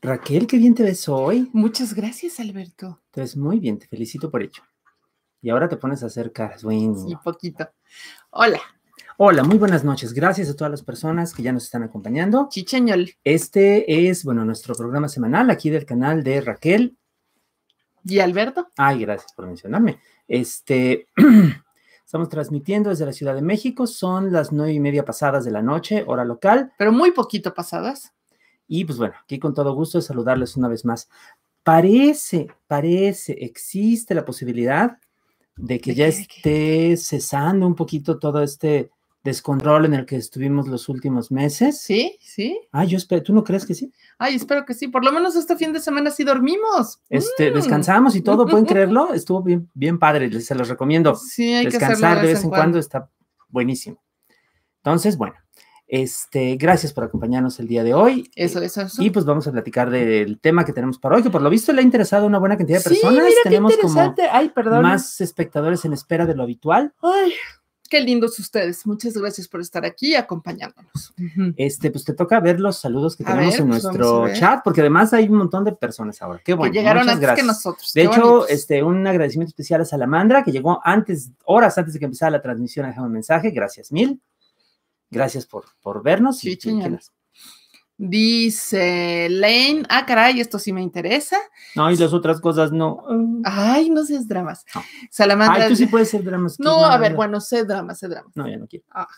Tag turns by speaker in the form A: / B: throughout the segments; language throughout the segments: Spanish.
A: Raquel, qué bien te ves hoy.
B: Muchas gracias, Alberto.
A: Te ves muy bien, te felicito por ello. Y ahora te pones a hacer caras, güey. Sí, poquito. Hola. Hola, muy buenas noches. Gracias a todas las personas que ya nos están acompañando. Chicheñol. Este es, bueno, nuestro programa semanal aquí del canal de Raquel. ¿Y Alberto? Ay, gracias por mencionarme. Este, estamos transmitiendo desde la Ciudad de México. Son las nueve y media pasadas de la noche, hora local. Pero muy poquito pasadas. Y pues bueno, aquí con todo gusto de saludarles una vez más. Parece, parece, existe la posibilidad de que ya esté cesando un poquito todo este descontrol en el que estuvimos los últimos meses. Sí, sí. Ah, yo espero, ¿tú no crees que sí?
B: Ay, espero que sí. Por lo menos este fin de semana sí dormimos.
A: Este, mm. descansamos y todo, ¿pueden creerlo? Estuvo bien, bien padre, se los recomiendo. Sí, hay Descansar de vez en cuando está buenísimo. Entonces, bueno, este, gracias por acompañarnos el día de hoy. Eso, eso, Y pues vamos a platicar del tema que tenemos para hoy, que por lo visto le ha interesado una buena cantidad de personas. Sí, mira tenemos qué interesante.
B: como perdón. más
A: espectadores en espera de lo habitual.
B: Ay, qué lindos ustedes. Muchas gracias por estar aquí acompañándonos.
A: Este, pues te toca ver los saludos que tenemos en pues nuestro chat, porque además hay un montón de personas ahora. Qué bueno. Que llegaron Muchas antes que nosotros. De hecho, este, un agradecimiento especial a Salamandra, que llegó antes, horas antes de que empezara la transmisión, a un mensaje. Gracias mil. Gracias por, por vernos. y,
B: Dice Lane, ah, caray, esto sí me interesa.
A: No, y las otras cosas no.
B: Ay, no sé, dramas. Salamanca. Salamandra. Ay, tú sí
A: puedes ser dramas. No, no a ver, bueno,
B: sé dramas, sé dramas. No, ya no quiero. Ah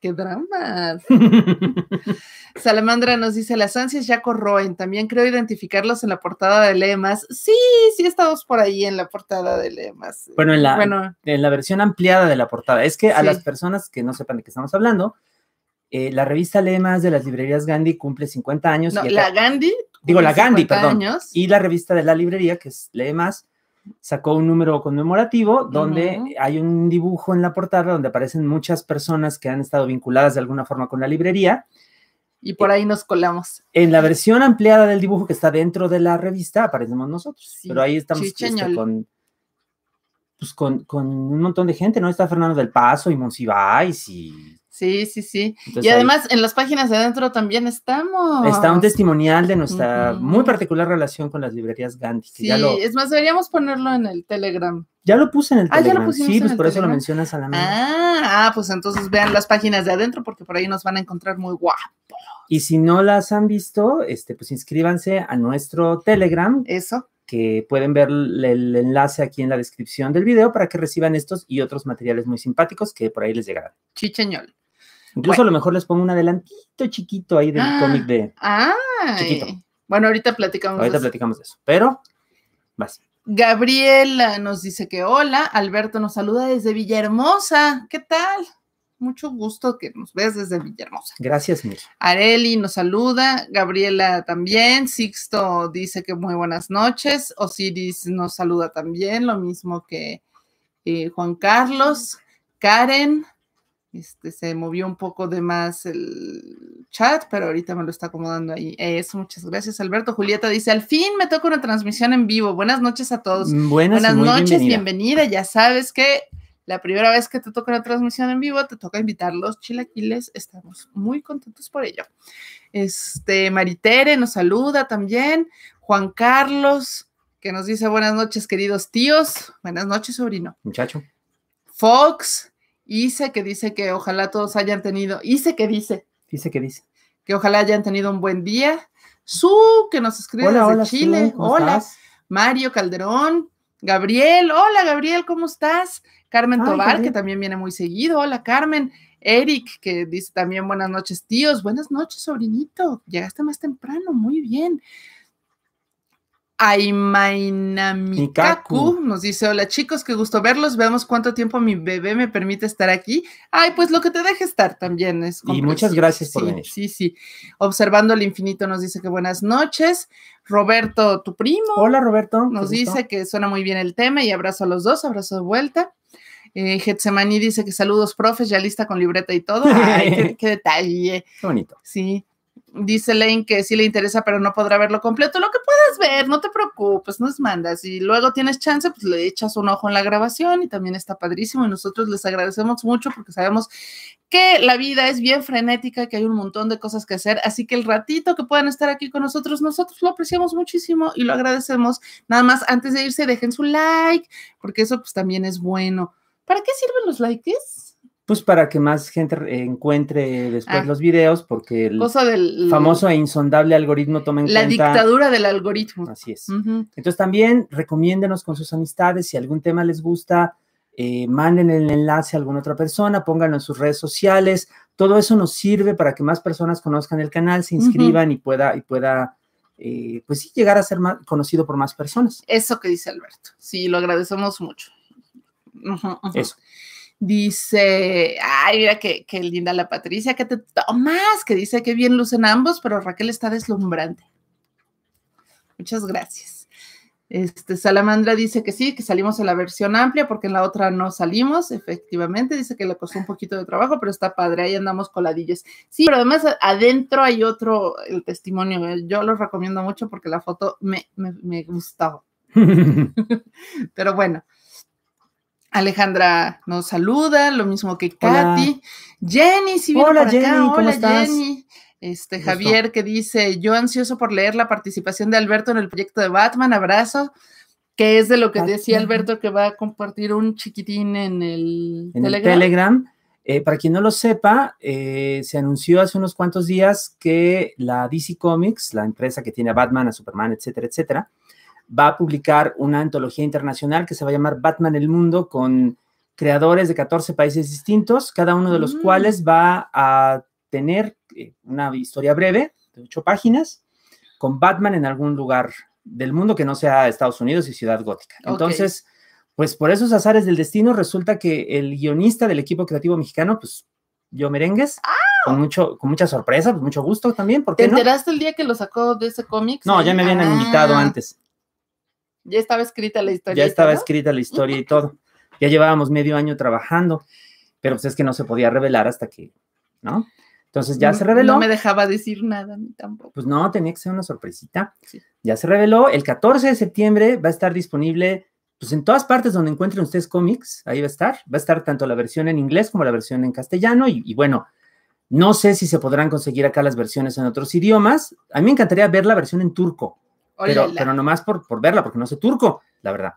B: qué dramas. Salamandra nos dice, las ansias ya corroen, también creo identificarlos en la portada de Lemas. Sí, sí estamos por ahí en la portada de Lemas. Bueno, en la,
A: en la versión ampliada de la portada. Es que a las personas que no sepan de qué estamos hablando, eh, la revista Lemas de las librerías Gandhi cumple 50 años. No, la
B: Gandhi. Digo, la Gandhi, perdón.
A: Y la revista de la librería, que es Lemas, sacó un número conmemorativo donde hay un dibujo en la portada donde aparecen muchas personas que han estado vinculadas de alguna forma con la librería.
B: Y por ahí nos colamos.
A: En la versión ampliada del dibujo que está dentro de la revista aparecemos nosotros, pero ahí estamos este, pues, con, un montón de gente, ¿no? Está Fernando del Paso y Monsiváis
B: y Sí, sí, sí. y además en las páginas de adentro también estamos. Está un
A: testimonial de nuestra muy particular relación con las librerías Gandhi. sí, es
B: más, deberíamos ponerlo en el Telegram.
A: Ya lo puse en el ah, Ya lo sí, pues por eso lo mencionas a la mente.
B: Ah, ah, pues entonces vean las páginas de adentro porque por ahí nos van a encontrar muy guapos.
A: Y si no las han visto, este, pues inscríbanse a nuestro Telegram. Eso que pueden ver el enlace aquí en la descripción del video para que reciban estos y otros materiales muy simpáticos que por ahí les llegarán. Chicheñol. Incluso a lo mejor les pongo un adelantito chiquito ahí del ah, cómic de.
B: Ah, chiquito. Bueno, ahorita platicamos. Ahorita
A: platicamos de eso. Pero, vas.
B: Gabriela nos dice que hola. Alberto nos saluda desde Villahermosa. ¿Qué tal? Mucho gusto que nos ves desde Villahermosa. Gracias, Mir. Areli nos saluda. Gabriela también. Sixto dice que muy buenas noches. Osiris nos saluda también. Lo mismo que eh, Juan Carlos. Karen. Este, se movió un poco de más el chat, pero ahorita me lo está acomodando ahí. Eso, muchas gracias, Alberto. Julieta dice, al fin me toca una transmisión en vivo. Buenas noches a todos. Mm, buenas, noches, bienvenida. Ya sabes que la primera vez que te toca una transmisión en vivo, te toca invitar los chilaquiles. Estamos muy contentos por ello. Este, Maritere nos saluda también. Juan Carlos, que nos dice buenas noches, queridos tíos. Buenas noches, sobrino. Muchacho. Fox, Hice que dice que ojalá todos hayan tenido, hice que dice. Dice que dice. Que ojalá hayan tenido un buen día. Su, que nos escribe hola, desde Chile. hola. Mario Calderón. Gabriel, hola Gabriel, ¿cómo estás? Carmen Tovar que también viene muy seguido. Hola Carmen. Eric, que dice también buenas noches, tíos. Buenas noches, sobrinito. Llegaste más temprano, muy bien. Aimainamikaku nos dice: Hola chicos, qué gusto verlos. Veamos cuánto tiempo mi bebé me permite estar aquí. Ay, pues lo que te deje estar también es. Y muchas gracias por sí, Sí, Observando el infinito nos dice que buenas noches. Roberto, tu primo. Hola Roberto. Nos dice que suena muy bien el tema y abrazo a los dos, abrazo de vuelta. Eh, Getsemani dice que saludos, profes, ya lista con libreta y todo. Ay, qué detalle. Qué bonito. Sí. Dice Lane que sí le interesa, pero no podrá verlo completo. Lo que puedas ver, no te preocupes, nos mandas. Y luego tienes chance, pues le echas un ojo en la grabación y también está padrísimo. Y nosotros les agradecemos mucho porque sabemos que la vida es bien frenética, que hay un montón de cosas que hacer. Así que el ratito que puedan estar aquí con nosotros, nosotros lo apreciamos muchísimo y lo agradecemos. Nada más, antes de irse, dejen su like, porque eso pues también es bueno. ¿Para qué sirven los likes?
A: pues para que más gente encuentre después ah. los videos, porque el famoso e insondable algoritmo toma en cuenta. La dictadura
B: del algoritmo. Así es. Entonces
A: también recomiéndenos con sus amistades, si algún tema les gusta, eh, manden el enlace a alguna otra persona, pónganlo en sus redes sociales. Todo eso nos sirve para que más personas conozcan el canal, se inscriban y pueda, y pueda eh, pues llegar a ser más, conocido por más personas.
B: Eso que dice Alberto. Sí, lo agradecemos mucho. Eso. Dice, ay, mira qué, linda la Patricia, que te tomas, que dice que bien lucen ambos, pero Raquel está deslumbrante. Muchas gracias. Este, Salamandra dice que sí, que salimos en la versión amplia porque en la otra no salimos, efectivamente, dice que le costó un poquito de trabajo, pero está padre, ahí andamos coladillos. Sí, pero además adentro hay otro, el testimonio, eh, yo lo recomiendo mucho porque la foto me, me, me pero bueno, Alejandra nos saluda, lo mismo que Katy. Jenny, si viene Hola, Jenny, Hola, Jenny. Este Javier que dice, yo ansioso por leer la participación de Alberto en el proyecto de Batman, abrazo, que es de lo que decía Alberto que va a compartir un chiquitín en el en Telegram. El
A: Telegram. Eh, para quien no lo sepa, eh, se anunció hace unos cuantos días que la DC Comics, la empresa que tiene a Batman, a Superman, etcétera, etcétera, va a publicar una antología internacional que se va a llamar Batman el Mundo con creadores de 14 países distintos, cada uno de los mm. cuales va a tener eh, una historia breve de ocho páginas con Batman en algún lugar del mundo que no sea Estados Unidos y Ciudad Gótica. Entonces, pues por esos azares del destino resulta que el guionista del equipo creativo mexicano, pues yo merengues. ¡Ah! Con, mucho, con mucha sorpresa, con pues, mucho gusto también. porque ¿Te enteraste
B: el día que lo sacó de ese cómic? No, ya me habían invitado antes. Ya estaba escrita la historia. Ya estaba
A: escrita la historia y todo. Ya llevábamos medio año trabajando, pero pues es que no se podía revelar hasta que, ¿no? Entonces ya se reveló. No me
B: dejaba decir nada ni tampoco.
A: Pues no, tenía que ser una sorpresita. Ya se reveló. El 14 de septiembre va a estar disponible, pues en todas partes donde encuentren ustedes cómics, ahí va a estar. Va a estar tanto la versión en inglés como la versión en castellano. Y, y bueno, no sé si se podrán conseguir acá las versiones en otros idiomas. A mí me encantaría ver la versión en turco. Pero, nomás por, verla, porque no soy turco, la verdad.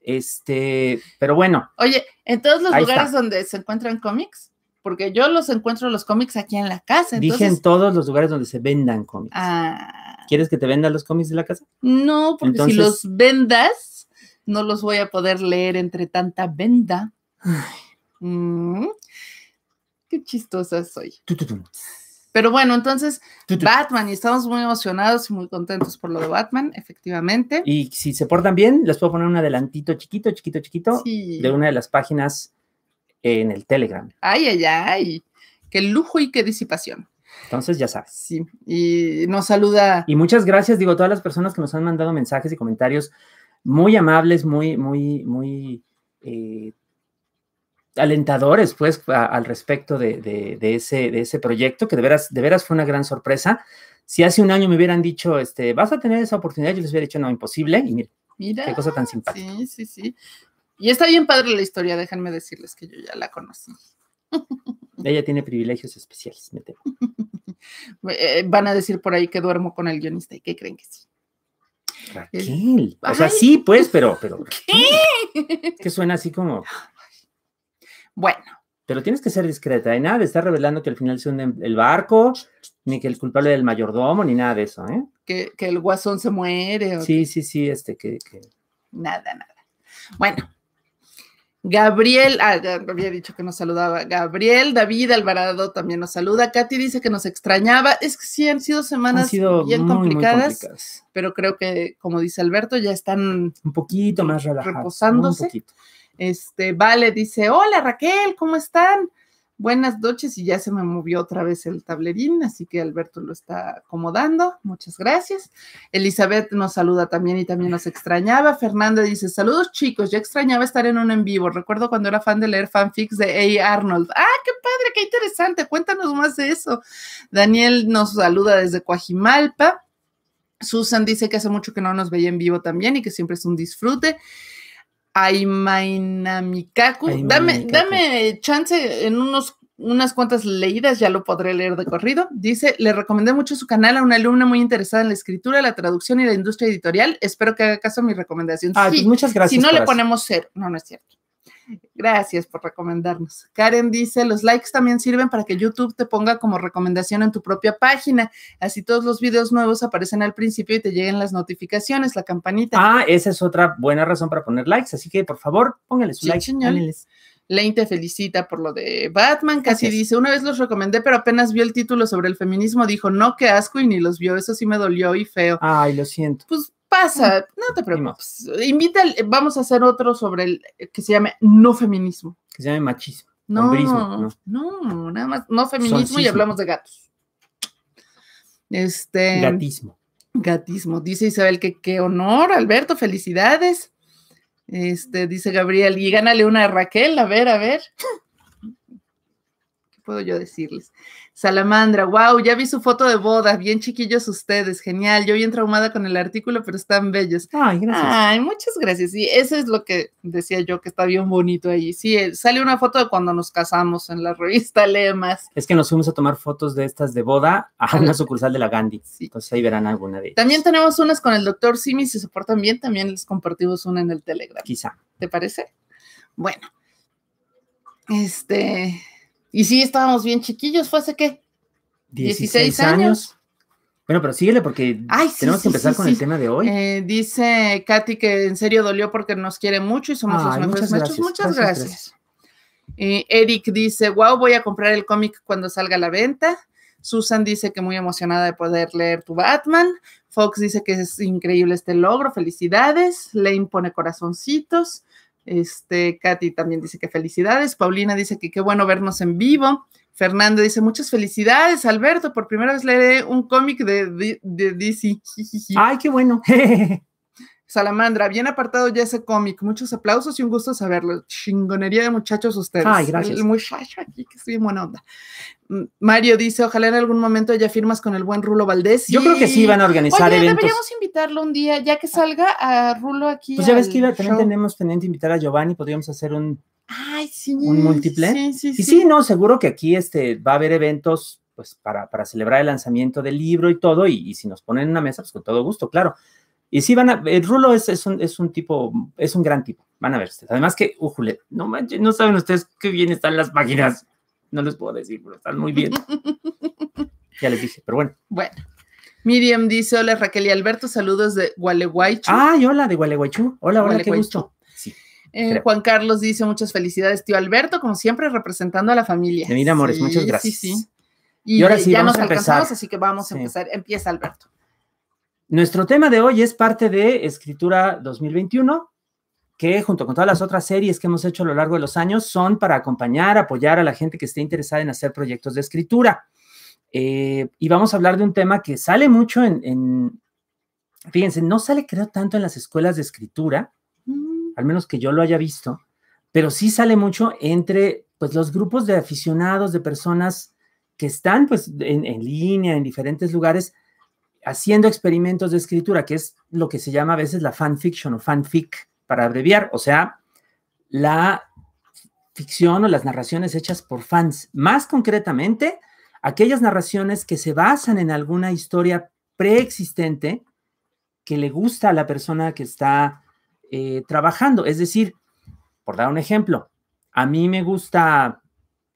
A: Este, pero bueno.
B: Oye, en todos los lugares donde se encuentran cómics, porque yo los encuentro los cómics aquí en la casa. Dije en
A: todos los lugares donde se vendan cómics.
B: Ah.
A: ¿Quieres que te vendan los cómics de la casa?
B: No, porque si los vendas, no los voy a poder leer entre tanta venda. Mm. Qué chistosa soy. tú. Pero bueno, entonces Batman y estamos muy emocionados y muy contentos por lo de Batman, efectivamente.
A: Y si se portan bien, les puedo poner un adelantito chiquito, chiquito, chiquito de una de las páginas en el Telegram.
B: Ay, ay, ay. Qué lujo y qué disipación.
A: Entonces ya sabes. Sí,
B: y nos saluda.
A: Y muchas gracias, digo, a todas las personas que nos han mandado mensajes y comentarios muy amables, muy, muy, muy eh, alentadores, pues, al respecto de, ese, de ese proyecto, que de veras, de veras fue una gran sorpresa. Si hace un año me hubieran dicho, este, vas a tener esa oportunidad, yo les hubiera dicho, no, imposible. Y
B: mira, qué cosa tan simpática. Sí, sí, sí. Y está bien padre la historia, déjenme decirles que yo ya la conocí.
A: Ella tiene privilegios especiales, me temo.
B: Eh, eh, van a decir por ahí que duermo con el guionista y que creen que sí.
A: Raquel. o sea, sí, pues, pero, pero. que suena así como. Bueno. Pero tienes que ser discreta y ¿eh? nada de estar revelando que al final se hunde el barco, ni que el culpable del mayordomo, ni nada de eso, ¿eh?
B: Que, el guasón se muere. sí,
A: sí, sí, este, que,
B: Nada, nada. Bueno, Gabriel, ah, había dicho que nos saludaba. Gabriel, David Alvarado también nos saluda. Katy dice que nos extrañaba. Es que sí, han sido semanas bien complicadas, pero creo que, como dice Alberto, ya están un poquito más relajados. Reposándose. Un poquito. Este, Vale dice, hola Raquel, ¿cómo están? Buenas noches y ya se me movió otra vez el tablerín, así que Alberto lo está acomodando. Muchas gracias. Elizabeth nos saluda también y también nos extrañaba. Fernanda dice, saludos chicos, ya extrañaba estar en un en vivo. Recuerdo cuando era fan de leer fanfics de A. Arnold. Ah, qué padre, qué interesante. Cuéntanos más de eso. Daniel nos saluda desde Coajimalpa. Susan dice que hace mucho que no nos veía en vivo también y que siempre es un disfrute. Ay, Aimainamikaku. Dame, dame chance en unos, unas cuantas leídas, ya lo podré leer de corrido. Dice, le recomendé mucho su canal a una alumna muy interesada en la escritura, la traducción y la industria editorial. Espero que haga caso a mi recomendación. Ay, pues, muchas gracias. Si no, le ponemos cero. No, no es cierto. Gracias por recomendarnos. Karen dice, los likes también sirven para que YouTube te ponga como recomendación en tu propia página. Así todos los videos nuevos aparecen al principio y te lleguen las notificaciones, la campanita.
A: Ah, esa es otra buena razón para poner likes. Así
B: que, por favor, póngale su sí, like. Señor. Lane te felicita por lo de Batman, casi dice, una vez los recomendé, pero apenas vio el título sobre el feminismo, dijo, no, qué asco, y ni los vio, eso sí me dolió y feo. Ay, lo siento. Pues pasa, no te preocupes. Invita, eh, vamos a hacer otro sobre el eh, que se llame no feminismo.
A: Que se llame machismo. No,
B: no, nada más, no feminismo y hablamos de gatos. Este. Gatismo. Gatismo. Dice Isabel que qué honor, Alberto, felicidades. Este, dice Gabriel, y gánale una a Raquel, a ver, a ver puedo yo decirles? Salamandra, wow, ya vi su foto de boda, bien chiquillos ustedes, genial. Yo bien traumada con el artículo, pero están bellos. Ay, gracias. Ay, muchas gracias. Y eso es lo que decía yo, que está bien bonito ahí. Sí, eh, sale una foto de cuando nos casamos en la revista Lemas.
A: Es que nos fuimos a tomar fotos de estas de boda a una sucursal de la Gandhi. Entonces ahí verán alguna de ellas.
B: También tenemos unas con el doctor Simi, si se bien, también les compartimos una en el Telegram. Quizá. ¿Te parece? Bueno. Este, y sí, estábamos bien chiquillos, ¿fue hace qué? 16, años.
A: Bueno, pero síguele porque
B: tenemos que empezar con el tema de hoy. Eh, dice Katy que en serio dolió porque nos quiere mucho y somos sus los mejores muchas gracias, Eric dice, wow, voy a comprar el cómic cuando salga a la venta. Susan dice que muy emocionada de poder leer tu Batman. Fox dice que es increíble este logro, felicidades. Le impone corazoncitos. Este, Katy también dice que felicidades. Paulina dice que qué bueno vernos en vivo. Fernando dice, muchas felicidades, Alberto. Por primera vez leeré un cómic de, de, DC. Ay, qué bueno. Salamandra, bien apartado ya ese cómic. Muchos aplausos y un gusto saberlo. Chingonería de muchachos ustedes. Ay, gracias. El muchacho aquí que estoy en buena onda. Mario dice, ojalá en algún momento haya firmas con el buen Rulo Valdés. Yo creo que sí van a organizar Oye, eventos. deberíamos invitarlo un día, ya que ah. salga a Rulo aquí. Pues ya ves que también tenemos pendiente
A: invitar a Giovanni, podríamos hacer un, sí, un múltiple. Sí, y sí, no, seguro que aquí este, va a haber eventos pues, para, celebrar el lanzamiento del libro y todo, y, si nos ponen en una mesa, pues con todo gusto, claro. Y sí, van a, eh, Rulo es, es, un, tipo, es un gran tipo, van a ver ustedes. Además que, ujule, no no saben ustedes qué bien están las páginas. No les puedo decir, pero están muy bien. ya les dije, pero bueno.
B: Bueno. Miriam dice, hola Raquel y Alberto, saludos de Gualeguaychú. Ay,
A: hola, de Gualeguaychú. Hola, hola, qué gusto.
B: Eh, Juan Carlos dice, muchas felicidades, tío Alberto, como siempre, representando a la familia. De mira, amores, muchas gracias. Sí, sí.
A: Y, ahora sí, ya nos alcanzamos, así
B: que vamos a empezar. Empieza Alberto.
A: Nuestro tema de hoy es parte de Escritura 2021, que junto con todas las otras series que hemos hecho a lo largo de los años son para acompañar, apoyar a la gente que esté interesada en hacer proyectos de escritura. Eh, y vamos a hablar de un tema que sale mucho en, fíjense, no sale creo tanto en las escuelas de escritura, mm. al menos que yo lo haya visto, pero sí sale mucho entre pues los grupos de aficionados, de personas que están pues en, en línea, en diferentes lugares, haciendo experimentos de escritura, que es lo que se llama a veces la fanfiction o fanfic, para abreviar, o sea, la ficción o las narraciones hechas por fans, más concretamente aquellas narraciones que se basan en alguna historia preexistente que le gusta a la persona que está eh, trabajando. Es decir, por dar un ejemplo, a mí me gusta,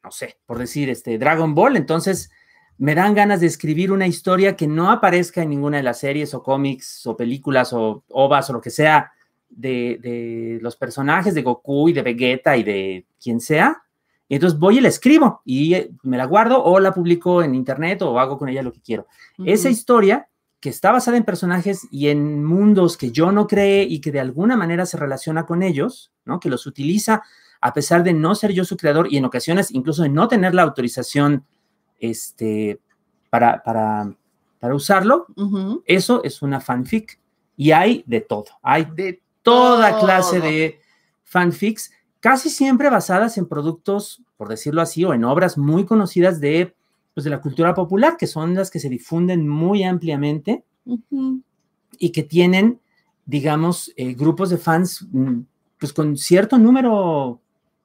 A: no sé, por decir, este Dragon Ball, entonces me dan ganas de escribir una historia que no aparezca en ninguna de las series o cómics o películas o ovas o lo que sea de, los personajes de Goku y de Vegeta y de quien sea. Y entonces voy y la escribo y eh, me la guardo o la publico en internet o hago con ella lo que quiero. Esa historia que está basada en personajes y en mundos que yo no creé y que de alguna manera se relaciona con ellos, ¿no? Que los utiliza a pesar de no ser yo su creador y en ocasiones incluso de no tener la autorización este, para, usarlo, eso es una fanfic. Y hay de todo, hay de toda clase de fanfics, casi siempre basadas en productos, por decirlo así, o en obras muy conocidas de, pues, de la cultura popular, que son las que se difunden muy ampliamente y que tienen, digamos, eh, grupos de fans, mm, pues con cierto número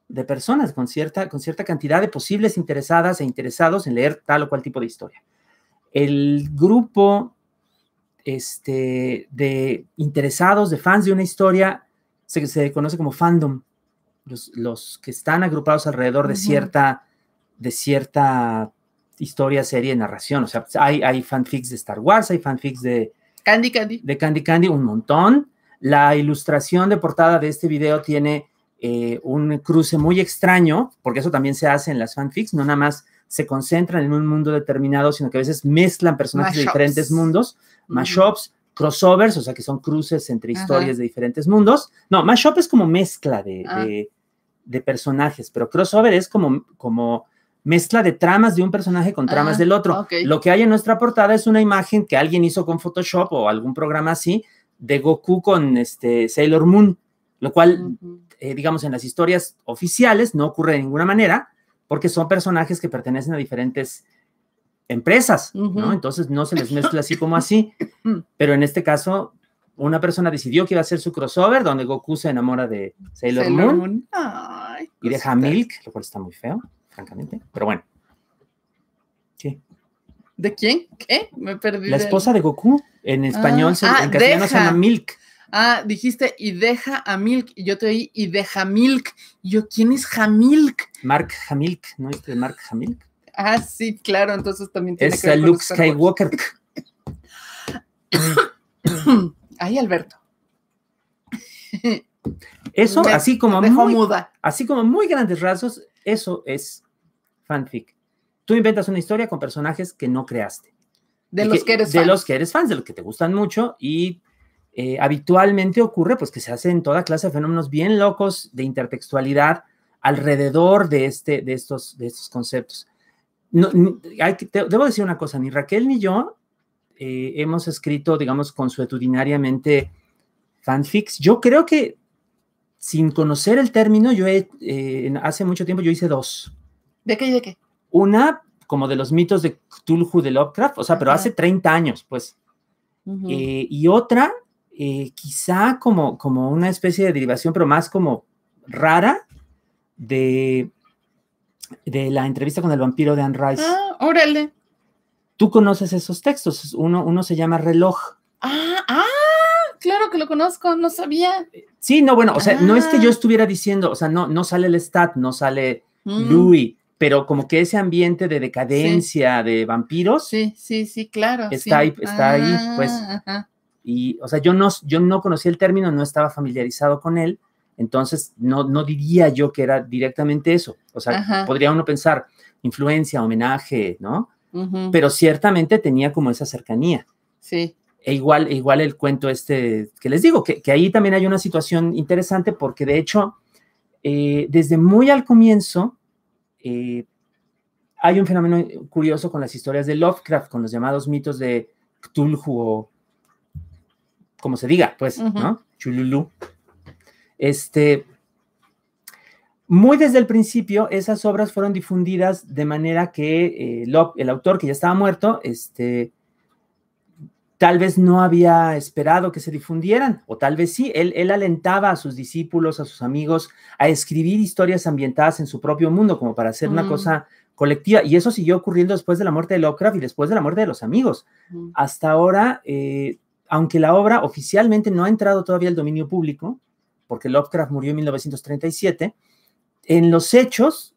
A: de personas, con cierta, con cierta cantidad de posibles interesadas e interesados en leer tal o cual tipo de historia. El grupo este, de interesados, de fans de una historia, se, conoce como fandom, los, que están agrupados alrededor de cierta, de cierta historia, serie, narración. O sea, hay, hay fanfics de Star Wars, hay fanfics de Candy Candy. De Candy Candy, un montón. La ilustración de portada de este video tiene eh, un cruce muy extraño, porque eso también se hace en las fanfics, no nada más se concentran en un mundo determinado, sino que a veces mezclan personajes de diferentes mundos, mashups, crossovers, o sea, que son cruces entre historias de diferentes mundos. No, mashup es como mezcla ah. de, personajes, pero crossover es como, como mezcla de tramas de un personaje con tramas del otro. Lo que hay en nuestra portada es una imagen que alguien hizo con Photoshop o algún programa así de Goku con este Sailor Moon, lo cual, eh, digamos, en las historias oficiales no ocurre de ninguna manera, porque son personajes que pertenecen a diferentes empresas, ¿no? Entonces no se les mezcla así como así, mm. pero en este caso una persona decidió que iba a hacer su crossover donde Goku se enamora de Sailor, Moon, y deja Milk, lo cual está muy feo, francamente, pero bueno. ¿Qué?
B: ¿De quién? ¿Qué? Me perdí. La esposa de
A: Goku. En español, se, ah, en castellano se llama Milk.
B: Ah, dijiste y deja a Milk. Y yo te oí y deja Milk. yo, ¿quién es Jamilk?
A: Mark Jamilk. ¿no el Mark Jamilk?
B: Ah, sí, claro. Entonces también tiene es que Luke
A: Skywalker.
B: Ahí Alberto. Eso, así como muy, muda.
A: así como muy grandes rasgos, eso es fanfic. Tú inventas una historia con personajes que no creaste. De los que, eres fan. De los que eres fans, de los que te gustan mucho y eh, habitualmente ocurre pues que se hacen toda clase de fenómenos bien locos de intertextualidad alrededor de, este, de, estos, de estos conceptos. No, hay debo decir una cosa, ni Raquel ni yo eh, hemos escrito, digamos, consuetudinariamente fanfics. Yo creo que sin conocer el término, yo eh, hace mucho tiempo yo hice dos. ¿De qué y de qué? Una como de los mitos de Cthulhu de Lovecraft, o sea, pero hace 30 años, pues.
B: y
A: otra eh, quizá como, como una especie de derivación, pero más como rara de, de la entrevista con el vampiro de Anne Rice. Ah, órale. Tú conoces esos textos, uno, se llama reloj.
B: Ah, ah, claro que lo conozco, no sabía.
A: Sí, no, bueno, o sea, no es que ah. yo estuviera diciendo, o sea, no, no sale el stat, no sale
B: mm. Louis,
A: pero como que ese ambiente de decadencia de vampiros. Sí,
B: sí, sí, claro. Está ahí, está ahí, pues. Ah, ajá.
A: Y, o sea, yo no, yo no conocía el término, no estaba familiarizado con él, entonces no, no diría yo que era directamente eso. O sea, podría uno pensar influencia, homenaje, ¿no? Pero ciertamente tenía como esa cercanía. Sí. E igual, e igual el cuento este que les digo, que, ahí también hay una situación interesante porque de hecho, eh, desde muy al comienzo, eh, hay un fenómeno curioso con las historias de Lovecraft, con los llamados mitos de Cthulhu o como se diga, pues, ¿no? Chululú. Este, muy desde el principio, esas obras fueron difundidas de manera que eh, el autor, que ya estaba muerto, este, tal vez no había esperado que se difundieran, o tal vez sí, él, él, alentaba a sus discípulos, a sus amigos, a escribir historias ambientadas en su propio mundo, como para hacer una mm. cosa colectiva. Y eso siguió ocurriendo después de la muerte de Lovecraft y después de la muerte de los amigos. Mm. Hasta ahora, eh, aunque la obra oficialmente no ha entrado todavía al dominio público, porque Lovecraft murió en 1937, en los hechos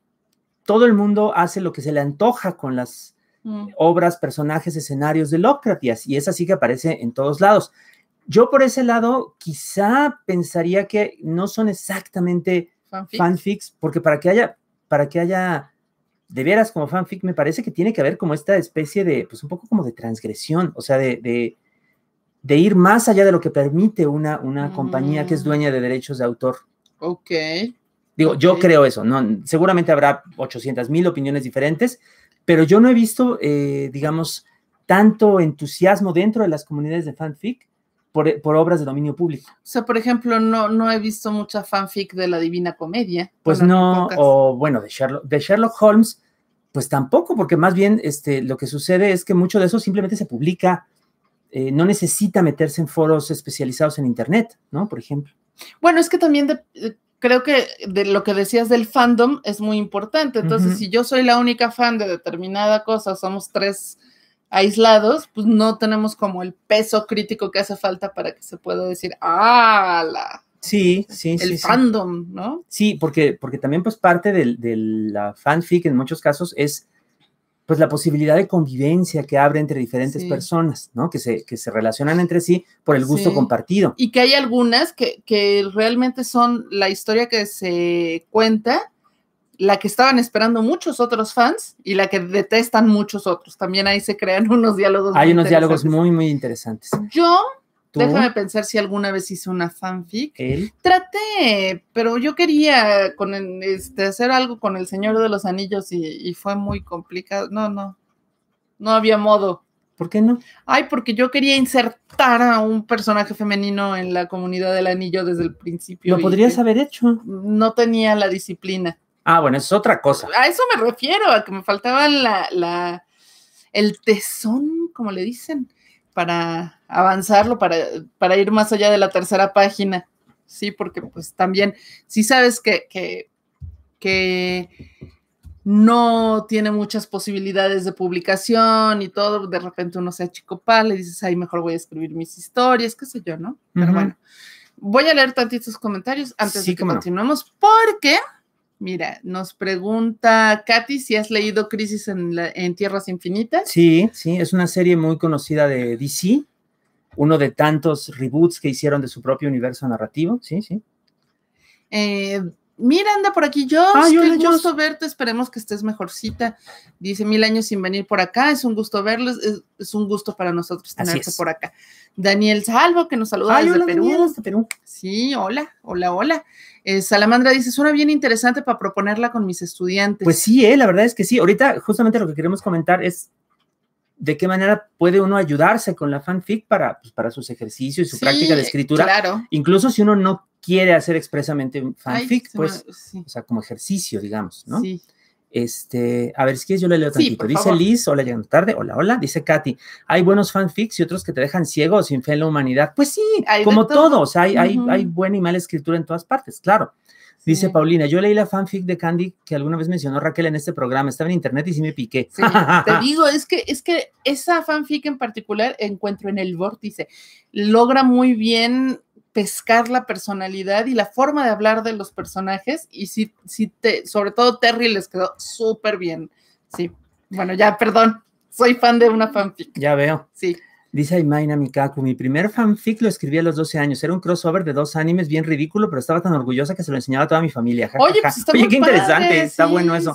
A: todo el mundo hace lo que se le antoja con las mm. obras, personajes, escenarios de Lovecraft y es así que aparece en todos lados. Yo por ese lado quizá pensaría que no son exactamente fanfics, porque para que haya para que haya de veras como fanfic me parece que tiene que haber como esta especie de pues un poco como de transgresión, o sea, de de ir más allá de lo que permite una, una compañía que es mm. dueña de derechos de autor. Ok. Digo, yo creo eso, ¿no? Seguramente habrá 800 mil opiniones diferentes, pero yo no he visto, eh, digamos, tanto entusiasmo dentro de las comunidades de fanfic por, obras de dominio público. O
B: sea, por ejemplo, no, no he visto mucha fanfic de la Divina Comedia.
A: Pues no, o bueno, de Sherlock, de Sherlock Holmes, pues tampoco, porque más bien este, lo que sucede es que mucho de eso simplemente se publica eh, no necesita meterse en foros especializados en Internet, ¿no? Por ejemplo.
B: Bueno, es que también eh, creo que de lo que decías del fandom es muy importante. Entonces, si yo soy la única fan de determinada cosa, somos tres aislados, pues no tenemos como el peso crítico que hace falta para que se pueda decir, ah, la...
A: Sí, sí, el sí. El
B: fandom, ¿no?
A: Sí, porque, porque también pues parte de, de la fanfic en muchos casos es pues la posibilidad de convivencia que abre entre diferentes personas, ¿no? Que se, que se relacionan entre sí por el gusto compartido.
B: Y que hay algunas que, realmente son la historia que se cuenta, la que estaban esperando muchos otros fans y la que detestan muchos otros. También ahí se crean unos diálogos. Hay unos diálogos
A: muy, muy interesantes.
B: Yo Déjame pensar si alguna vez hice una fanfic. Traté, pero yo quería con este, hacer algo con el Señor de los Anillos y, fue muy complicado. No, no. No había modo. ¿Por qué no? Ay, porque yo quería insertar a un personaje femenino en la comunidad del anillo desde el principio. Lo podrías haber hecho. No tenía la disciplina.
A: Ah, bueno, es otra cosa.
B: A eso me refiero, a que me faltaba la, la el tesón, como le dicen para avanzarlo, para, para ir más allá de la tercera página. Sí, porque pues también, si sabes que, que, no tiene muchas posibilidades de publicación y todo, de repente uno se achicopa, le dices, ay, mejor voy a escribir mis historias, qué sé yo, ¿no? Pero bueno, voy a leer tantitos comentarios antes de que continuemos, porque Mira, nos pregunta Katy si has leído Crisis en, Tierras Infinitas.
A: Sí, sí, es una serie muy conocida de DC, uno de tantos reboots que hicieron de su propio universo narrativo, sí, sí.
B: Eh, Mira, anda por aquí, Yo estoy ah, qué gusto verte. Esperemos que estés mejorcita. Dice mil años sin venir por acá. Es un gusto verlos. Es, un gusto para nosotros tenerte por acá. Daniel Salvo, que nos saluda desde, Perú. desde, Perú. Sí, hola, hola, hola. Eh, Salamandra dice: Suena bien interesante para proponerla con mis estudiantes. Pues
A: sí, eh, la verdad es que sí. Ahorita, justamente lo que queremos comentar es de qué manera puede uno ayudarse con la fanfic para, pues, para sus ejercicios, y su práctica de escritura. Claro. Incluso si uno no quiere hacer expresamente un fanfic, pues, o sea, como ejercicio, digamos, ¿no? Este, a ver, si quieres, yo le leo tantito. Dice Liz, hola, llegando tarde. Hola, hola. Dice Katy, hay buenos fanfics y otros que te dejan ciego sin fe en la humanidad. Pues sí,
B: hay como todos, hay, hay,
A: buena y mala escritura en todas partes, claro. Dice Paulina, yo leí la fanfic de Candy que alguna vez mencionó Raquel en este programa, estaba en internet y sí me piqué. te digo,
B: es que, es que esa fanfic en particular encuentro en el vórtice, logra muy bien pescar la personalidad y la forma de hablar de los personajes y sí, sí te, sobre todo Terry les quedó súper bien. Sí, bueno, ya, perdón, soy fan de una fanfic.
A: Ya veo. Sí. Dice Aimaina Mikaku, mi primer fanfic lo escribí a los 12 años. Era un crossover de dos animes bien ridículo, pero estaba tan orgullosa que se lo enseñaba a toda mi familia. Oye, pues, qué interesante, está bueno eso.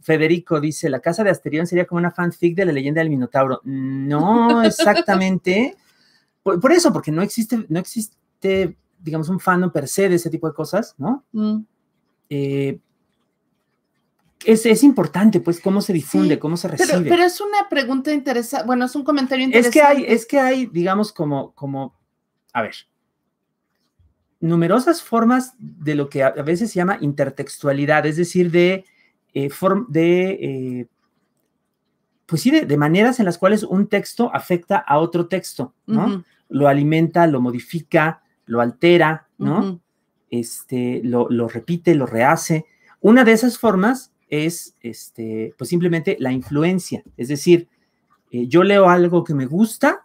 A: Federico dice, la casa de Asterión sería como una fanfic de la leyenda del Minotauro. No, exactamente. por, por, eso, porque no existe, no existe, digamos, un fandom per se de ese tipo de cosas, ¿no? Mm. Eh, es, importante, pues, cómo se difunde, cómo se recibe. Pero, es
B: una pregunta interesante, bueno, es un comentario interesante. Es que hay, es
A: que hay digamos, como, como, a ver, numerosas formas de lo que a, veces se llama intertextualidad, es decir, de, eh, de eh, pues sí, de, maneras en las cuales un texto afecta a otro texto, ¿no? Lo alimenta, lo modifica, lo altera, ¿no? Este, lo, repite, lo rehace. Una de esas formas es, este, pues simplemente la influencia, es decir, eh, yo leo algo que me gusta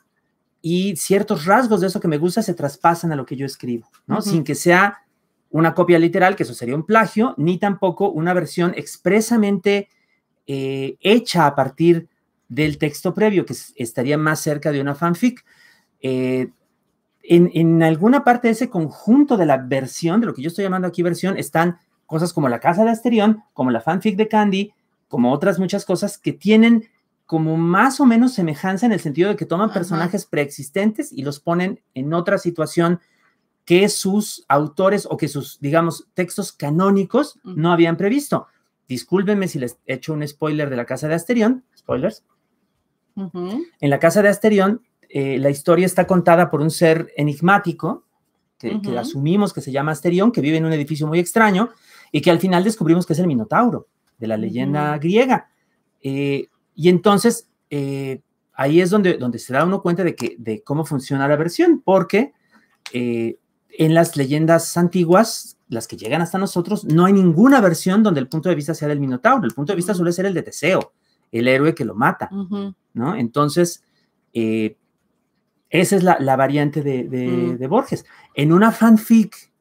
A: y ciertos rasgos de eso que me gusta se traspasan a lo que yo escribo, ¿no? Sin que sea una copia literal, que eso sería un plagio, ni tampoco una versión expresamente eh, hecha a partir del texto previo, que estaría más cerca de una fanfic. Eh, en, alguna parte de ese conjunto de la versión, de lo que yo estoy llamando aquí versión, están cosas como la casa de Asterión, como la fanfic de Candy, como otras muchas cosas que tienen como más o menos semejanza en el sentido de que toman personajes preexistentes y los ponen en otra situación que sus autores o que sus, digamos, textos canónicos no habían previsto. Discúlpenme si les he hecho un spoiler de la casa de Asterión, spoilers.
B: En
A: la casa de Asterión eh, la historia está contada por un ser enigmático, que, asumimos que se llama Asterión, que vive en un edificio muy extraño, y que al final descubrimos que es el Minotauro, de la leyenda griega. Eh, y entonces, eh, ahí es donde, donde se da uno cuenta de, que, de cómo funciona la versión, porque en las leyendas antiguas, las que llegan hasta nosotros, no hay ninguna versión donde el punto de vista sea del Minotauro. El punto de vista suele ser el de Teseo, el héroe que lo mata, ¿no? Entonces, esa es la, variante mm. de, Borges. En una fanfic,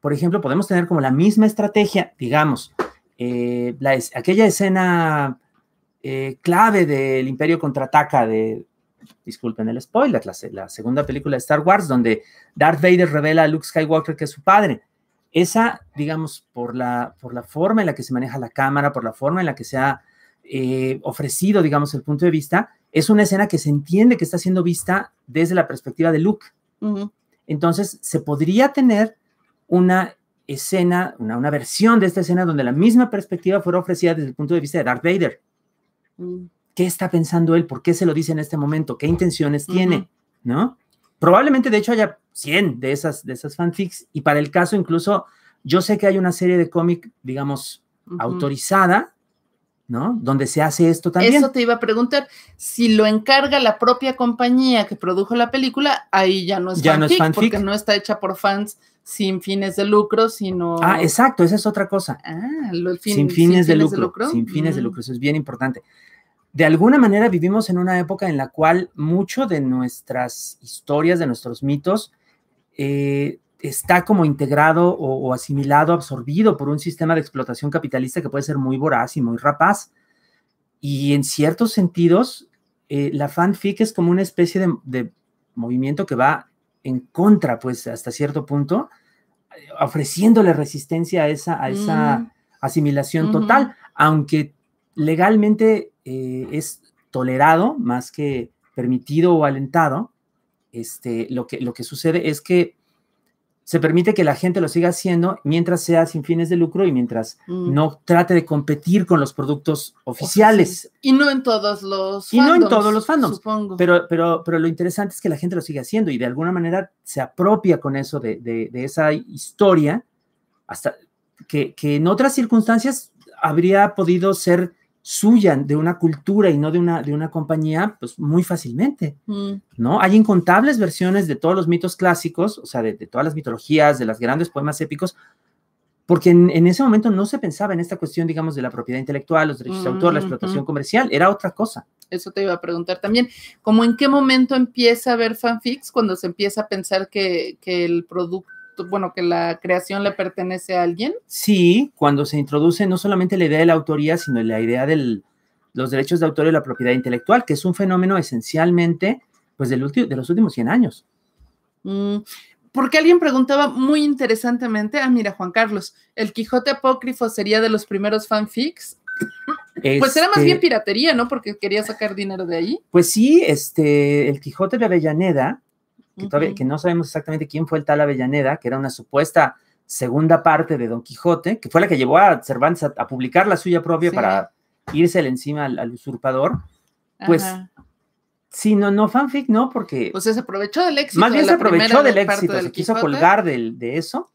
A: por ejemplo, podemos tener como la misma estrategia, digamos, eh, aquella escena eh, clave del Imperio contraataca de, disculpen el spoiler, la, segunda película de Star Wars, donde Darth Vader revela a Luke Skywalker que es su padre. Esa, digamos, por la, forma en la que se maneja la cámara, por la forma en la que se ha eh, ofrecido, digamos, el punto de vista, es una escena que se entiende que está siendo vista desde la perspectiva de Luke. Entonces, se podría tener una escena, una, versión de esta escena donde la misma perspectiva fuera ofrecida desde el punto de vista de Darth Vader. Mm. ¿Qué está pensando él? ¿Por qué se lo dice en este momento? ¿Qué intenciones tiene? ¿No? Probablemente, de hecho, haya 100 de esas, de esas fanfics y para el caso incluso, yo sé que hay una serie de cómic, digamos, autorizada, ¿no? Donde se hace esto también. Eso
B: te iba a preguntar, si lo encarga la propia compañía que produjo la película, ahí ya no es, ya fanfic, no porque no está hecha por fans sin fines de lucro, sino... Ah,
A: exacto, esa es otra cosa. Ah,
B: sin, fines, de, lucro, Sin fines de mm. lucro,
A: eso es bien importante. De alguna manera vivimos en una época en la cual mucho de nuestras historias, de nuestros mitos, eh, está como integrado o, asimilado, absorbido por un sistema de explotación capitalista que puede ser muy voraz y muy rapaz. Y en ciertos sentidos, eh, la fanfic es como una especie de, movimiento que va en contra, pues, hasta cierto punto, eh, ofreciéndole resistencia a esa, esa mm. asimilación total, aunque legalmente eh, es tolerado más que permitido o alentado. Este, lo, que, lo que sucede es que se permite que la gente lo siga haciendo mientras sea sin fines de lucro y mientras mm. no trate de competir con los productos oficiales.
B: Y no en todos los fandoms. Y no en todos los fandoms. Supongo.
A: Pero, pero, pero lo interesante es que la gente lo sigue haciendo y de alguna manera se apropia con eso de, esa historia hasta que, que, en otras circunstancias habría podido ser suyan de una cultura y no de una, de una compañía, pues muy fácilmente, mm. ¿no? Hay incontables versiones de todos los mitos clásicos, o sea, de, todas las mitologías, de los grandes poemas épicos, porque en, ese momento no se pensaba en esta cuestión, digamos, de la propiedad intelectual, los derechos de autor, la mm, explotación comercial, era otra cosa.
B: Eso te iba a preguntar también, como en qué momento empieza a haber fanfics cuando se empieza a pensar que el producto bueno, que la creación le pertenece a alguien?
A: Sí, cuando se introduce no solamente la idea de la autoría, sino la idea de los derechos de autor y la propiedad intelectual, que es un fenómeno esencialmente pues, del de los últimos 100 años.
B: Mm, porque alguien preguntaba muy interesantemente, ah, mira, Juan Carlos, ¿el Quijote apócrifo sería de los primeros fanfics? Este pues era más bien piratería, ¿no? Porque quería sacar dinero de ahí.
A: Pues sí, este, el Quijote de Avellaneda que, no sabemos exactamente quién fue el tal Avellaneda, que era una supuesta segunda parte de Don Quijote, que fue la que llevó a Cervantes a, publicar la suya propia para irse encima al, usurpador, pues si no, no, fanfic no, porque... Pues se
B: aprovechó del éxito. Más bien se aprovechó del éxito, se quiso colgar
A: de eso.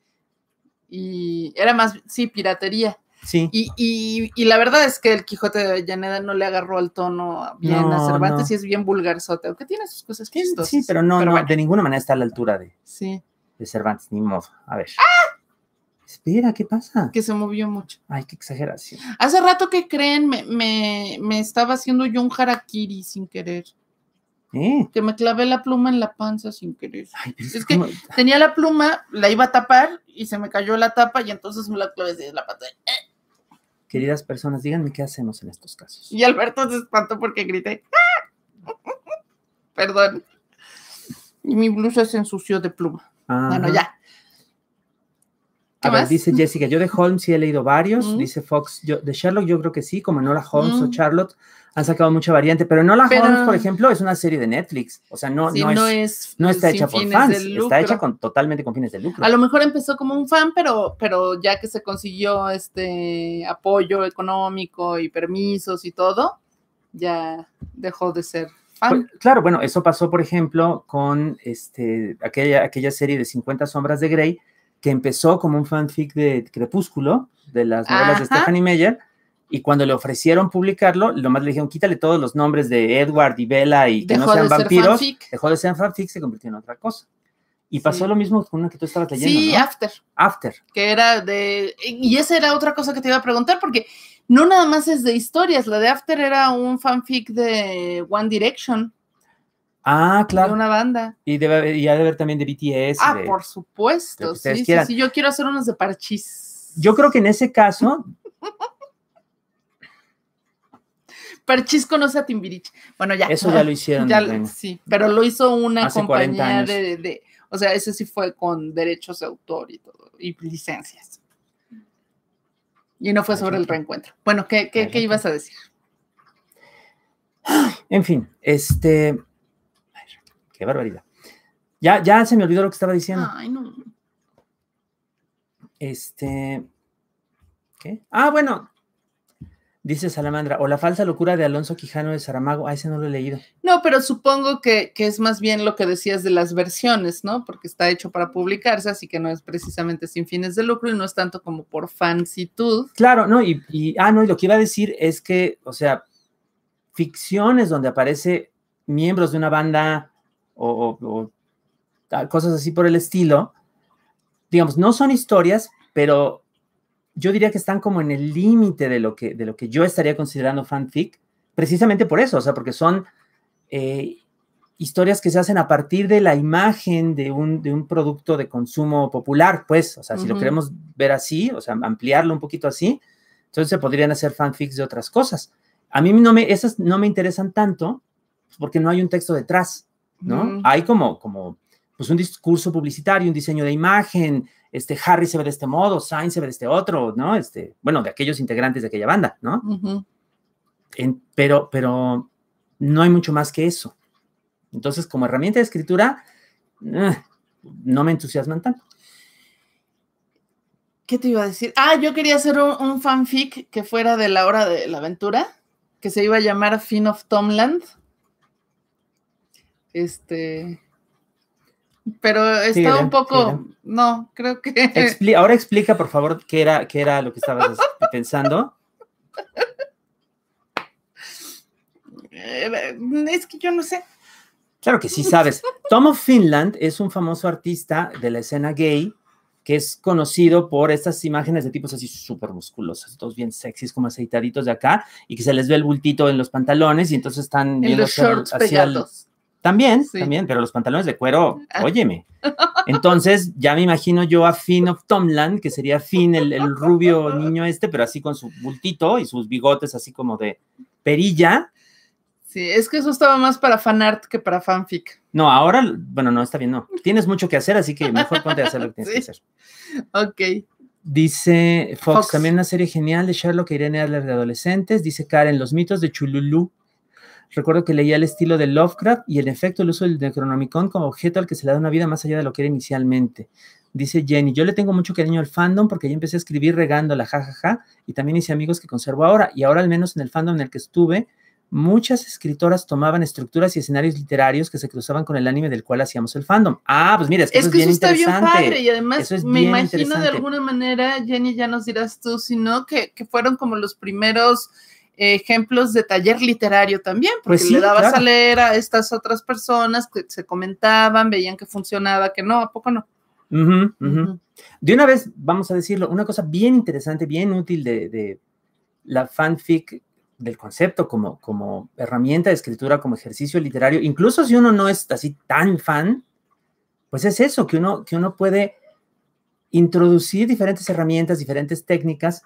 B: Y era más, sí, piratería. Sí. Y, y, la verdad es que el Quijote de Llaneda no le agarró el tono bien a Cervantes y es bien vulgar aunque tiene sus cosas Sí, pero no,
A: de ninguna manera está a la altura de, sí. de Cervantes, ni modo. A ver. ¡Ah! Espera,
B: ¿qué pasa? Que se movió mucho. Ay, qué exageración. Hace rato que creen, me, estaba haciendo yo un harakiri sin querer. ¿Eh? Que me clavé la pluma en la panza sin querer. Ay, es que tenía la pluma, la iba a tapar y se me cayó la tapa y entonces me la clavé en la panza. Eh.
A: Queridas personas, díganme qué hacemos en estos casos.
B: Y Alberto se espantó porque grité. Ah, mm, mm, mm, perdón. Y mi blusa se ensució de pluma.
A: Bueno, ya. A ver, dice Jessica, yo de Holmes sí he leído varios. Dice Fox, yo, de Sherlock yo creo que sí, como la Holmes o Charlotte han sacado mucha variante, pero no la Holmes, por ejemplo, es una serie de Netflix, o sea, no, no, es, no, está hecha por fans, está hecha con, totalmente con fines de lucro. A lo
B: mejor empezó como un fan, pero, pero ya que se consiguió este apoyo económico y permisos y todo, ya dejó de ser fan.
A: Pues, claro, bueno, eso pasó, por ejemplo, con este, aquella, aquella serie de 50 sombras de Grey, que empezó como un fanfic de Crepúsculo, de las novelas de Stephanie Meyer, y cuando le ofrecieron publicarlo, lo más le dijeron, quítale todos los nombres de Edward y Bella y que no sean vampiros. dejó de ser fanfic, se convirtió en otra cosa. Y pasó lo mismo con una que tú estabas leyendo. Sí, After. After.
B: Que era de. Y esa era otra cosa que te iba a preguntar, porque no nada más es de historias. La de After era un fanfic de One Direction.
A: Ah, claro. De una banda. Y, debe, de haber también de BTS. Ah, por
B: supuesto. Sí, sí, yo quiero hacer unos de parchis
A: Yo creo que en ese caso
B: Perchisco no a Timbirich. Bueno, ya. Eso ya lo hicieron. sí, pero lo hizo una compañía de, O sea, ese sí fue con derechos de autor y todo, y licencias. Y no fue sobre el reencuentro. Bueno, ¿qué, qué, ibas a decir?
A: En fin, este. Qué barbaridad. Ya, ya se me olvidó lo que estaba diciendo. Ay, no. Este. ¿Qué? Ah, bueno, Dice Salamandra, o la falsa locura de Alonso Quijano de Saramago, a ese no lo he leído.
B: No, pero supongo que, es más bien lo que decías de las versiones, ¿no? Porque está hecho para publicarse, así que no es precisamente sin fines de lucro y no es tanto como por fancitud.
A: Claro, no, y, ah, no, y lo que iba a decir es que, o sea, ficciones donde aparece miembros de una banda o cosas así por el estilo, digamos, no son historias, pero yo diría que están como en el límite de, lo que, de lo que yo estaría considerando fanfic, precisamente por eso, o sea, porque son eh, historias que se hacen a partir de la imagen de un, de un producto de consumo popular, pues, o sea, si lo queremos ver así, o sea, ampliarlo un poquito así, entonces se podrían hacer fanfics de otras cosas. A mí no me, esas no me interesan tanto pues, porque no hay un texto detrás, ¿no? Hay como, como, pues un discurso publicitario, un diseño de imagen, este Harry se ve de este modo, Sainz se ve de este otro, ¿no? Este, bueno, de aquellos integrantes de aquella banda, ¿no? pero, pero no hay mucho más que eso. Entonces, como herramienta de escritura, eh, no me entusiasman tanto.
B: ¿Qué te iba a decir? Ah, yo quería hacer un, un, fanfic que fuera de la hora de la aventura, que se iba a llamar Fin of Tomland. Este, pero está un poco, no, creo que...
A: ahora explica, por favor, qué era, era lo que estabas pensando.
B: Eh, es que yo no sé.
A: Claro que sí sabes. Tom of Finland es un famoso artista de la escena gay que es conocido por estas imágenes de tipos así súper musculosos, todos bien sexys, como aceitaditos de acá, y que se les ve el bultito en los pantalones y entonces están... En los shorts también, también, pero los pantalones de cuero, ah. óyeme. Entonces, ya me imagino yo a Finn of Tomland, que sería Finn, el, rubio niño este, pero así con su bultito y sus bigotes así como de perilla.
B: Sí, es que eso estaba más para fan art que para fanfic.
A: No, ahora, bueno, no, está bien, no. Tienes mucho que hacer, así que mejor ponte a hacer lo que tienes que hacer. Ok. Dice Fox, también una serie genial de Sherlock e Irene Adler de adolescentes. Dice Karen, los mitos de Chululú Recuerdo que leía el estilo de Lovecraft y el efecto el uso del Necronomicon como objeto al que se le da una vida más allá de lo que era inicialmente. Dice Jenny, yo le tengo mucho cariño al fandom porque yo empecé a escribir regando la jajaja, y también hice amigos que conservo ahora. Y ahora al menos en el fandom en el que estuve, muchas escritoras tomaban estructuras y escenarios literarios que se cruzaban con el anime del cual hacíamos el fandom. Ah, pues mira, es que, es bien padre y además me imagino de alguna
B: manera, Jenny, ya nos dirás tú, sino que, que fueron como los primeros ejemplos de taller literario también, porque pues le dabas a leer a estas otras personas que se comentaban, veían que funcionaba, que no, ¿a poco no?
A: De una vez, vamos a decirlo, una cosa bien interesante, bien útil de, de, la fanfic, del concepto como, como herramienta de escritura, como ejercicio literario, incluso si uno no es así tan fan, pues es eso, que uno, que uno puede introducir diferentes herramientas, diferentes técnicas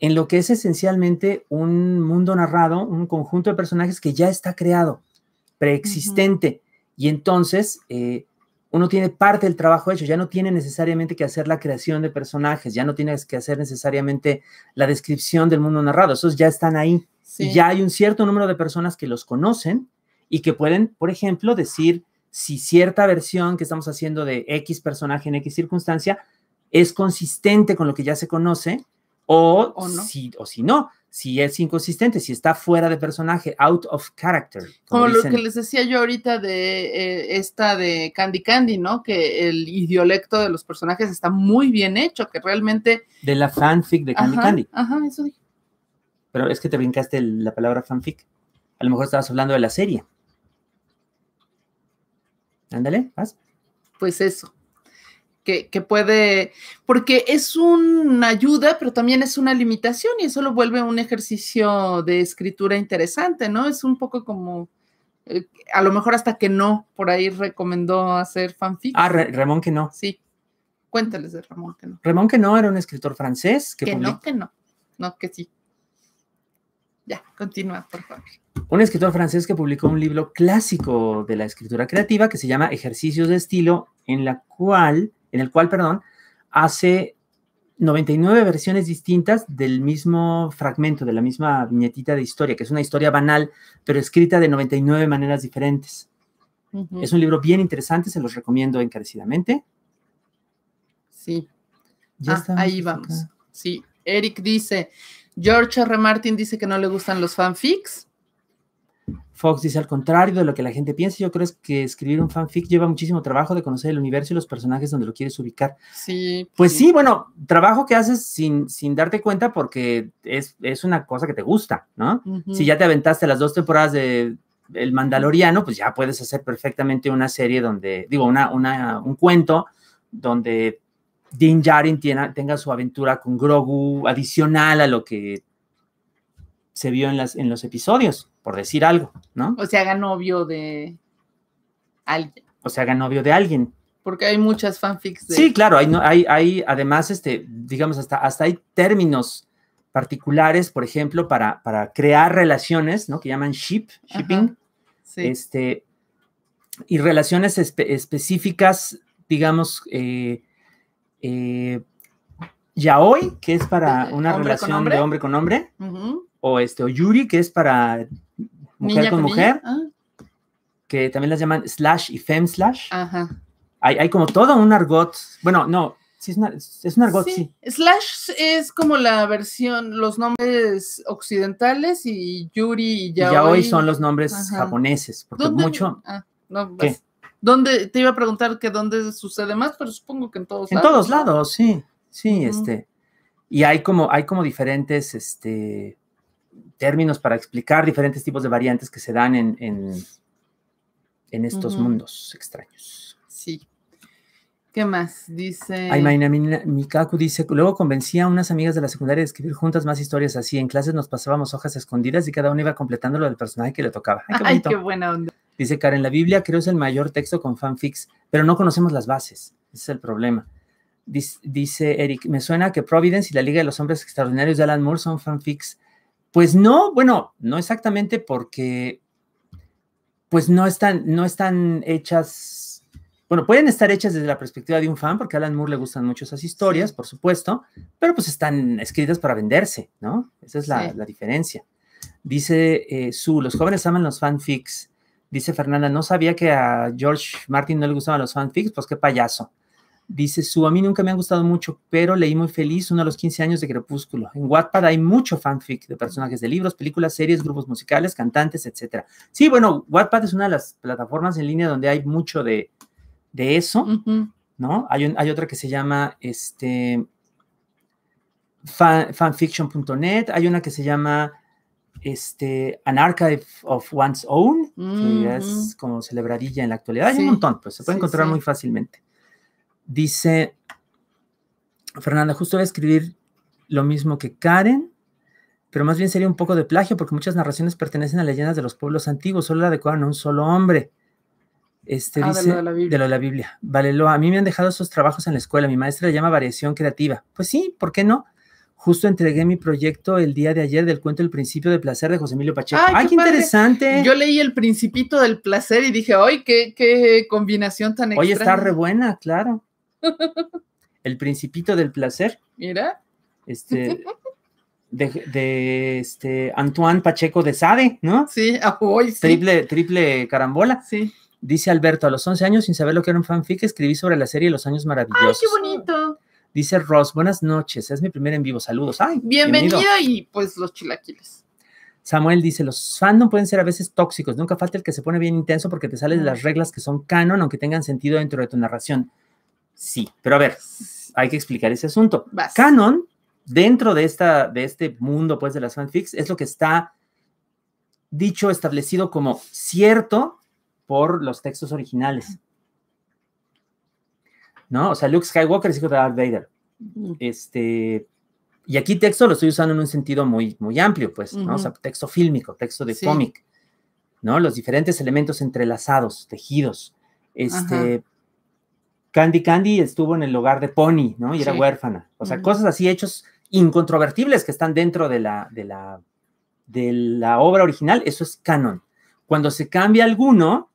A: en lo que es esencialmente un mundo narrado, un conjunto de personajes que ya está creado, preexistente. Y entonces eh, uno tiene parte del trabajo hecho, ya no tiene necesariamente que hacer la creación de personajes, ya no tienes que hacer necesariamente la descripción del mundo narrado, esos ya están ahí. Y ya hay un cierto número de personas que los conocen y que pueden, por ejemplo, decir si cierta versión que estamos haciendo de X personaje en X circunstancia es consistente con lo que ya se conoce o, Si, o si no, si es inconsistente, si está fuera de personaje, out of character. Como, lo que les
B: decía yo ahorita de eh, esta de Candy Candy, ¿no? Que el idiolecto de los personajes está muy bien hecho, que realmente...
A: De la fanfic de Candy Candy.
B: Ajá, eso dije.
A: Pero es que te brincaste la palabra fanfic. A lo mejor estabas hablando de la serie. Ándale, vas.
B: Pues eso que, puede, porque es una ayuda, pero también es una limitación y eso lo vuelve un ejercicio de escritura interesante, ¿no? Es un poco como, eh, a lo mejor hasta que no, por ahí recomendó hacer fanfic. Ah,
A: Ramón que no.
B: Sí. Cuéntales de Ramón que
A: no. Ramón que no era un escritor francés. Que, que no,
B: que no. No, que sí. Ya, continúa, por favor.
A: Un escritor francés que publicó un libro clásico de la escritura creativa que se llama Ejercicios de estilo, en la cual en el cual, perdón, hace 99 versiones distintas del mismo fragmento, de la misma viñetita de historia, que es una historia banal, pero escrita de 99 maneras diferentes. Es un libro bien interesante, se los recomiendo encarecidamente.
B: Sí. Ah, ahí vamos. Sí. Eric dice, George R. Martin dice que no le gustan los fanfics.
A: Fox dice, al contrario de lo que la gente piensa, yo creo que escribir un fanfic lleva muchísimo trabajo de conocer el universo y los personajes donde lo quieres ubicar. Sí. Pues sí, bueno, trabajo que haces sin, sin darte cuenta porque es, una cosa que te gusta, ¿no? Si ya te aventaste las dos temporadas de El Mandaloriano, pues ya puedes hacer perfectamente una serie donde, digo, una, un cuento donde Din Jarin tenga su aventura con Grogu adicional a lo que se vio en, las, en los episodios por decir algo, ¿no?
B: O se haga novio de alguien.
A: O se haga novio de alguien.
B: Porque hay muchas fanfics. De... Sí,
A: claro, hay, hay, hay además, este, digamos, hasta, hasta hay términos particulares, por ejemplo, para, para crear relaciones, ¿no? Que llaman ship, shipping. sí. Este, y relaciones específicas, digamos, eh, eh, ya hoy, que es para una relación de hombre con hombre, o este, o Yuri, que es para
B: mujer con, mujer, ah.
A: que también las llaman slash y fem slash. Ajá. Hay, como todo un argot, bueno, no, es, un argot, sí.
B: Slash es como la versión, los nombres occidentales y Yuri y Yaoi. Yaoi son los nombres japoneses,
A: porque mucho...
B: Ah, te iba a preguntar que dónde sucede más, pero supongo que en todos lados. En todos
A: lados, sí, sí, este. Y hay como, hay como diferentes, este, términos para explicar diferentes tipos de variantes que se dan en, en, estos mundos extraños.
B: Sí. ¿Qué más? Dice. Ay,
A: Mikaku dice: Luego convencía a unas amigas de la secundaria de escribir juntas más historias así. En clases nos pasábamos hojas escondidas y cada uno iba completando lo del personaje que le tocaba. Ay, qué, Ay, buena onda. Dice Karen: La Biblia creo es el mayor texto con fanfics, pero no conocemos las bases. Ese es el problema. Dice, dice Eric: Me suena que Providence y la Liga de los Hombres Extraordinarios de Alan Moore son fanfics pues no, bueno, no exactamente porque pues no están, no están hechas, bueno, pueden estar hechas desde la perspectiva de un fan, porque a Alan Moore le gustan mucho esas historias, por supuesto, pero pues están escritas para venderse, ¿no? Esa es la, diferencia. Dice eh, Su, los jóvenes aman los fanfics. Dice Fernanda, no sabía que a George Martin no le gustaban los fanfics, pues qué payaso. Dice su, a mí nunca me han gustado mucho, pero leí muy feliz uno de los 15 años de Crepúsculo. En Wattpad hay mucho fanfic de personajes de libros, películas, series, grupos musicales, cantantes, etc. Sí, bueno, Wattpad es una de las plataformas en línea donde hay mucho de, de eso, ¿no? Hay, hay otra que se llama este, fanfiction.net, hay una que se llama este, An Archive of One's Own, que es como celebradilla en la actualidad. Hay un montón, pues se puede encontrar muy fácilmente. Dice Fernanda, justo voy a escribir lo mismo que Karen, pero más bien sería un poco de plagio porque muchas narraciones pertenecen a leyendas de los pueblos antiguos, solo la adecuaron a un solo hombre. Este ah, dice de lo, de, la Biblia. Vale, lo, a mí me han dejado esos trabajos en la escuela, mi maestra le llama variación creativa. Pues sí, ¿por qué no? Justo entregué mi proyecto el día de ayer del cuento El Principio de Placer de José Emilio Pacheco. ¡Ay, qué, interesante!
B: Yo leí El Principito del Placer y dije, ¡ay, qué, combinación tan extraña! Hoy está re
A: buena, claro. El Principito del Placer. Mira. Este. De, este Antoine Pacheco de Sade, ¿no? Sí, hoy Triple, carambola. Sí. Dice Alberto, a los 11 años, sin saber lo que era un fanfic, escribí sobre la serie Los Años Maravillosos. bonito! Dice Ross, buenas noches, es mi primer en vivo, saludos. ¡Ay! Bienvenido,
B: y pues los chilaquiles.
A: Samuel dice, los fandom pueden ser a veces tóxicos, nunca falta el que se pone bien intenso porque te sales de las reglas que son canon, aunque tengan sentido dentro de tu narración. Sí, pero a ver, hay que explicar ese asunto. Canon, dentro de, esta, de este mundo pues, de las fanfics, es lo que está dicho, establecido como cierto por los textos originales. ¿No? O sea, Luke Skywalker es hijo de Darth Vader. Este, y aquí texto lo estoy usando en un sentido muy, muy amplio, pues, ¿no? O sea, texto fílmico, texto de cómic, ¿no? Los diferentes elementos entrelazados, tejidos. Este, Candy Candy estuvo en el hogar de Pony, ¿no? Y era huérfana. O sea, cosas así, hechos incontrovertibles que están dentro de la, de la, de la obra original, eso es canon. Cuando se cambia alguno,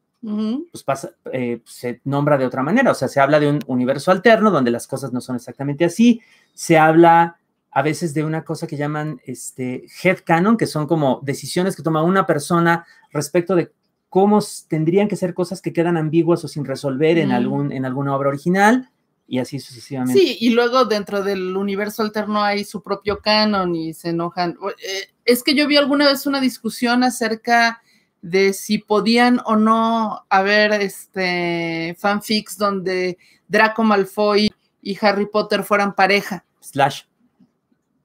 A: pues pasa, eh, se nombra de otra manera. O sea, se habla de un universo alterno donde las cosas no son exactamente así. Se habla a veces de una cosa que llaman este head canon, que son como decisiones que toma una persona respecto de cómo tendrían que ser cosas que quedan ambiguas o sin resolver en, algún, en
B: alguna obra original
A: y así sucesivamente. Sí,
B: y luego dentro del universo alterno hay su propio canon y se enojan. Eh, es que yo vi alguna vez una discusión acerca de si podían o no haber este fanfics donde Draco Malfoy y Harry Potter fueran pareja. Slash.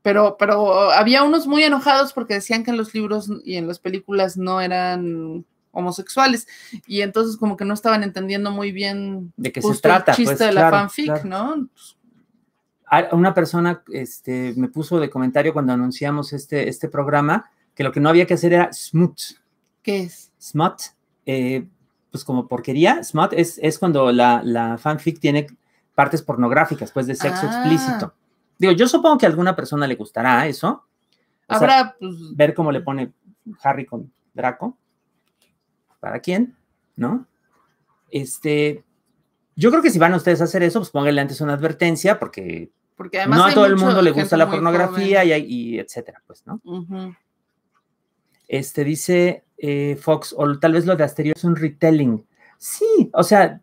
B: Pero, pero había unos muy enojados porque decían que en los libros y en las películas no eran homosexuales. Y entonces como que no estaban entendiendo muy bien de qué se trata. El pues, chiste de la fanfic, ¿no?
A: Pues, una persona este, me puso de comentario cuando anunciamos este, este programa que lo que no había que hacer era smut. ¿Qué es? Smut, eh, pues como porquería. Smut es, cuando la, fanfic tiene partes pornográficas, pues de sexo ah. explícito. Digo, yo supongo que a alguna persona le gustará eso.
B: Habrá, pues,
A: ver cómo le pone Harry con Draco. ¿Para quién? ¿No? Este, yo creo que si van ustedes a hacer eso, pues pónganle antes una advertencia, porque,
B: porque además no a todo el mundo le gusta la pornografía
A: y, y, etcétera, pues, ¿no? Este dice eh, Fox, o tal vez lo de Asterio es un retelling. Sí, o sea,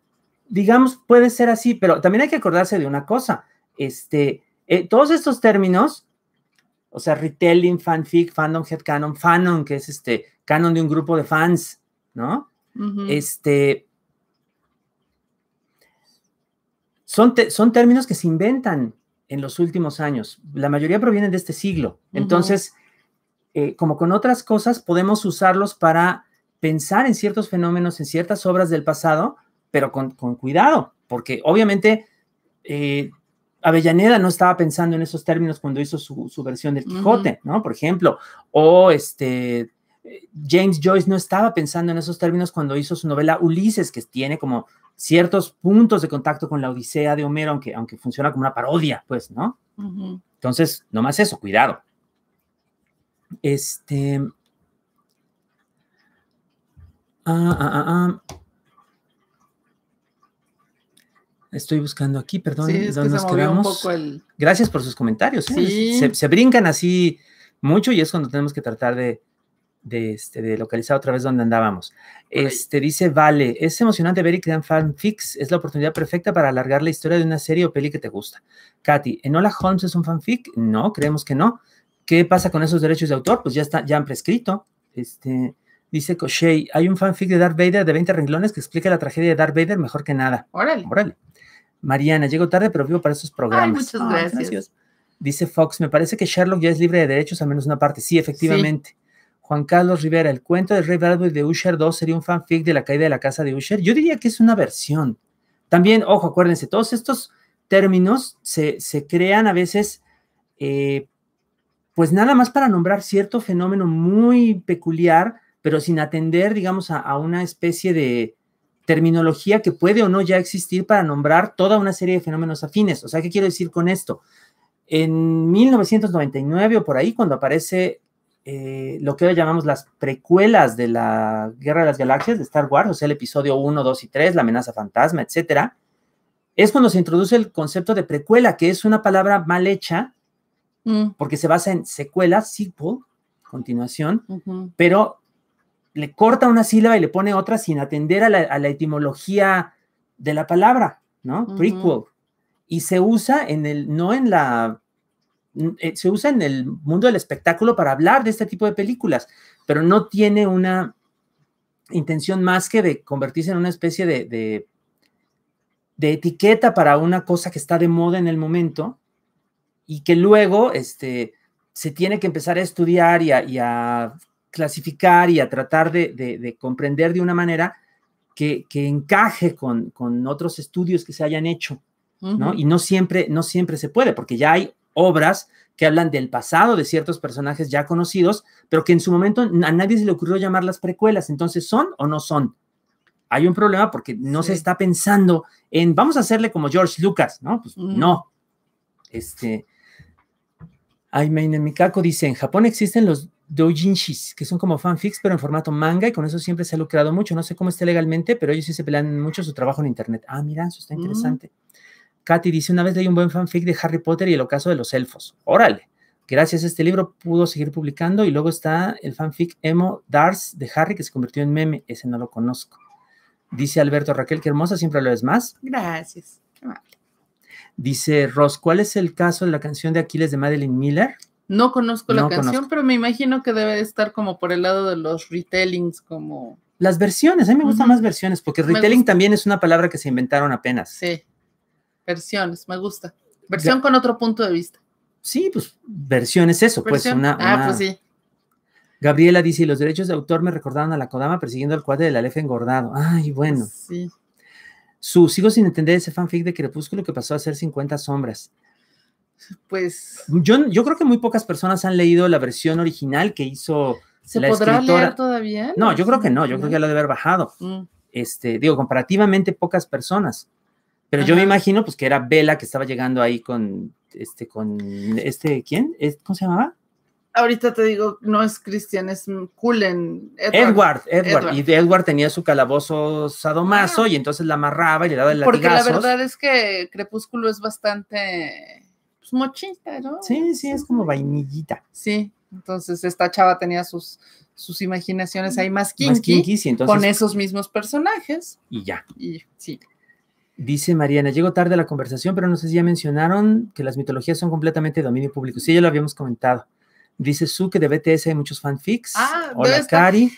A: digamos, puede ser así, pero también hay que acordarse de una cosa. Este, eh, todos estos términos, o sea, retelling, fanfic, fandom, canon, fanon, que es este canon de un grupo de fans, ¿no? Este. Son, son términos que se inventan en los últimos años. La mayoría provienen de este siglo. Entonces, eh, como con otras cosas, podemos usarlos para pensar en ciertos fenómenos, en ciertas obras del pasado, pero con, cuidado, porque obviamente eh, Avellaneda no estaba pensando en esos términos cuando hizo su, versión del Quijote, ¿no? Por ejemplo, o este James Joyce no estaba pensando en esos términos cuando hizo su novela Ulises, que tiene como ciertos puntos de contacto con la Odisea de Homero, aunque, aunque funciona como una parodia, pues, ¿no? Entonces, nomás eso, cuidado. Este. Ah, ah, ah, Estoy buscando aquí, perdón. nos quedamos. Gracias por sus comentarios. ¿eh? se brincan así mucho y es cuando tenemos que tratar de, de, este, de localizar otra vez donde andábamos. Este, dice, vale, es emocionante ver y crean fanfics. Es la oportunidad perfecta para alargar la historia de una serie o peli que te gusta. Katy, Hola Holmes es un fanfic? No, creemos que no. ¿Qué pasa con esos derechos de autor? Pues ya, está, ya han prescrito. Este, dice Koshey hay un fanfic de Darth Vader de 20 renglones que explica la tragedia de Darth Vader mejor que nada. Órale. Mariana, llego tarde, pero vivo para estos programas. muchas ah, gracias. Dice Fox, me parece que Sherlock ya es libre de derechos, al menos una parte. Sí, efectivamente. Juan Carlos Rivera, el cuento de Rey Bradbury de Usher 2 sería un fanfic de la caída de la casa de Usher. Yo diría que es una versión. También, ojo, acuérdense, todos estos términos se, crean a veces, eh, pues nada más para nombrar cierto fenómeno muy peculiar, pero sin atender, digamos, a, a una especie de terminología que puede o no ya existir para nombrar toda una serie de fenómenos afines. O sea, ¿qué quiero decir con esto? En 1999 o por ahí, cuando aparece eh, lo que hoy llamamos las precuelas de la Guerra de las Galaxias de Star Wars, o sea, el episodio 1, 2 y 3, la amenaza fantasma, etcétera, es cuando se introduce el concepto de precuela, que es una palabra mal hecha, mm. porque se basa en secuela, sequel, continuación, pero le corta una sílaba y le pone otra sin atender a la, etimología de la palabra, ¿no? Prequel. Y se usa en el, no en la Mm, eh, se usa en el mundo del espectáculo para hablar de este tipo de películas, pero no tiene una intención más que de convertirse en una especie de, de, etiqueta para una cosa que está de moda en el momento y que luego este, se tiene que empezar a estudiar y a, clasificar y a tratar de, comprender de una manera que, encaje con, con otros estudios que se hayan hecho. Y no siempre, no siempre se puede, porque ya hay obras que hablan del pasado de ciertos personajes ya conocidos, pero que en su momento a nadie se le ocurrió llamarlas precuelas. Entonces, ¿son o no son? Hay un problema porque no se está pensando en vamos a hacerle como George Lucas, ¿no? Pues no. Este. Ay, Mikako dice: en Japón existen los doujinshis, que son como fanfics, pero en formato manga, y con eso siempre se ha lucrado mucho. No sé cómo esté legalmente, pero ellos sí se pelean mucho su trabajo en internet. Ah, mira, eso está mm. interesante. Katy dice, una vez hay un buen fanfic de Harry Potter y el ocaso de los elfos. Órale. Gracias a este libro pudo seguir publicando y luego está el fanfic Emo Dars de Harry que se convirtió en meme. Ese no lo conozco. Dice Alberto Raquel, qué hermosa, siempre lo es más.
B: Gracias. Qué amable.
A: Dice Ross, ¿cuál es el caso de la canción de Aquiles de Madeline Miller?
B: No conozco la canción, pero me imagino que debe estar como por el lado de los retellings, como...
A: Las versiones, a mí me gustan más versiones, porque retelling también es una palabra que se inventaron apenas.
B: Sí. Versiones, me gusta. Versión con otro punto de vista. Sí, pues
A: versión es eso, pues Ah, pues sí. Gabriela dice, los derechos de autor me recordaron a la Kodama persiguiendo al cuadro del la engordado. Ay, bueno. Pues sí. Su, sigo sin entender ese fanfic de Crepúsculo que pasó a ser 50 sombras. Pues... Yo, yo creo que muy pocas personas han leído la versión original que hizo... ¿Se podrá leer
B: todavía? No,
A: yo creo que no, yo creo que ya lo debe haber bajado. Mm. Este, digo, comparativamente pocas personas. Pero yo me imagino pues que era Vela que estaba llegando ahí con este, con este, ¿quién? ¿Cómo se llamaba?
B: Ahorita te digo, no es Cristian, es Cullen. Edward. Edward,
A: Y Edward tenía su calabozo sadomaso y entonces la amarraba y le daba el Porque la verdad
B: es que Crepúsculo es bastante pues, mochita, ¿no? Sí, sí, es como vainillita. Sí, entonces esta chava tenía sus, sus imaginaciones ahí más kinky, entonces, con esos mismos personajes. Y ya. Y sí.
A: Dice Mariana, llego tarde a la conversación, pero no sé si ya mencionaron que las mitologías son completamente de dominio público. Sí, ya lo habíamos comentado. Dice Su que de BTS hay muchos fanfics. Ah, Hola, Cari.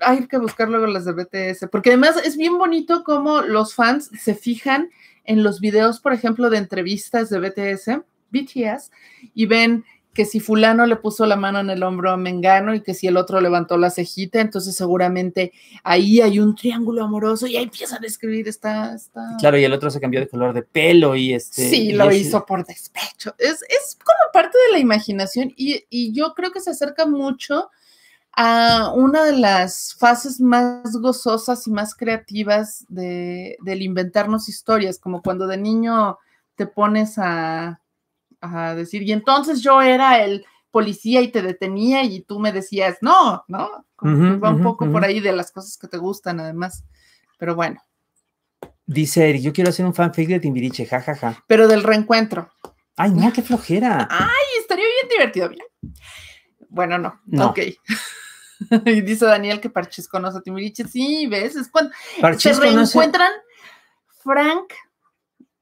B: Hay que buscar luego las de BTS, porque además es bien bonito cómo los fans se fijan en los videos, por ejemplo, de entrevistas de BTS, BTS, y ven que si fulano le puso la mano en el hombro a Mengano y que si el otro levantó la cejita, entonces seguramente ahí hay un triángulo amoroso y ahí empiezan a escribir esta... Claro,
A: y el otro se cambió de color de pelo y este... Sí, lo hizo por
B: despecho. Es, como parte de la imaginación y, yo creo que se acerca mucho a una de las fases más gozosas y más creativas del inventarnos historias, como cuando de niño te pones a a decir, y entonces yo era el policía y te detenía y tú me decías, no, ¿no? va un poco por ahí de las cosas que te gustan además, pero bueno.
A: Dice Eric, yo quiero hacer un fanfic de Timbiriche, jajaja.
B: Pero del reencuentro.
A: Ay, no, qué flojera.
B: Ay, estaría bien divertido, Bueno, no. Ok. y dice Daniel que parches conoce a Timbiriche. Sí, ves, es cuando se reencuentran Frank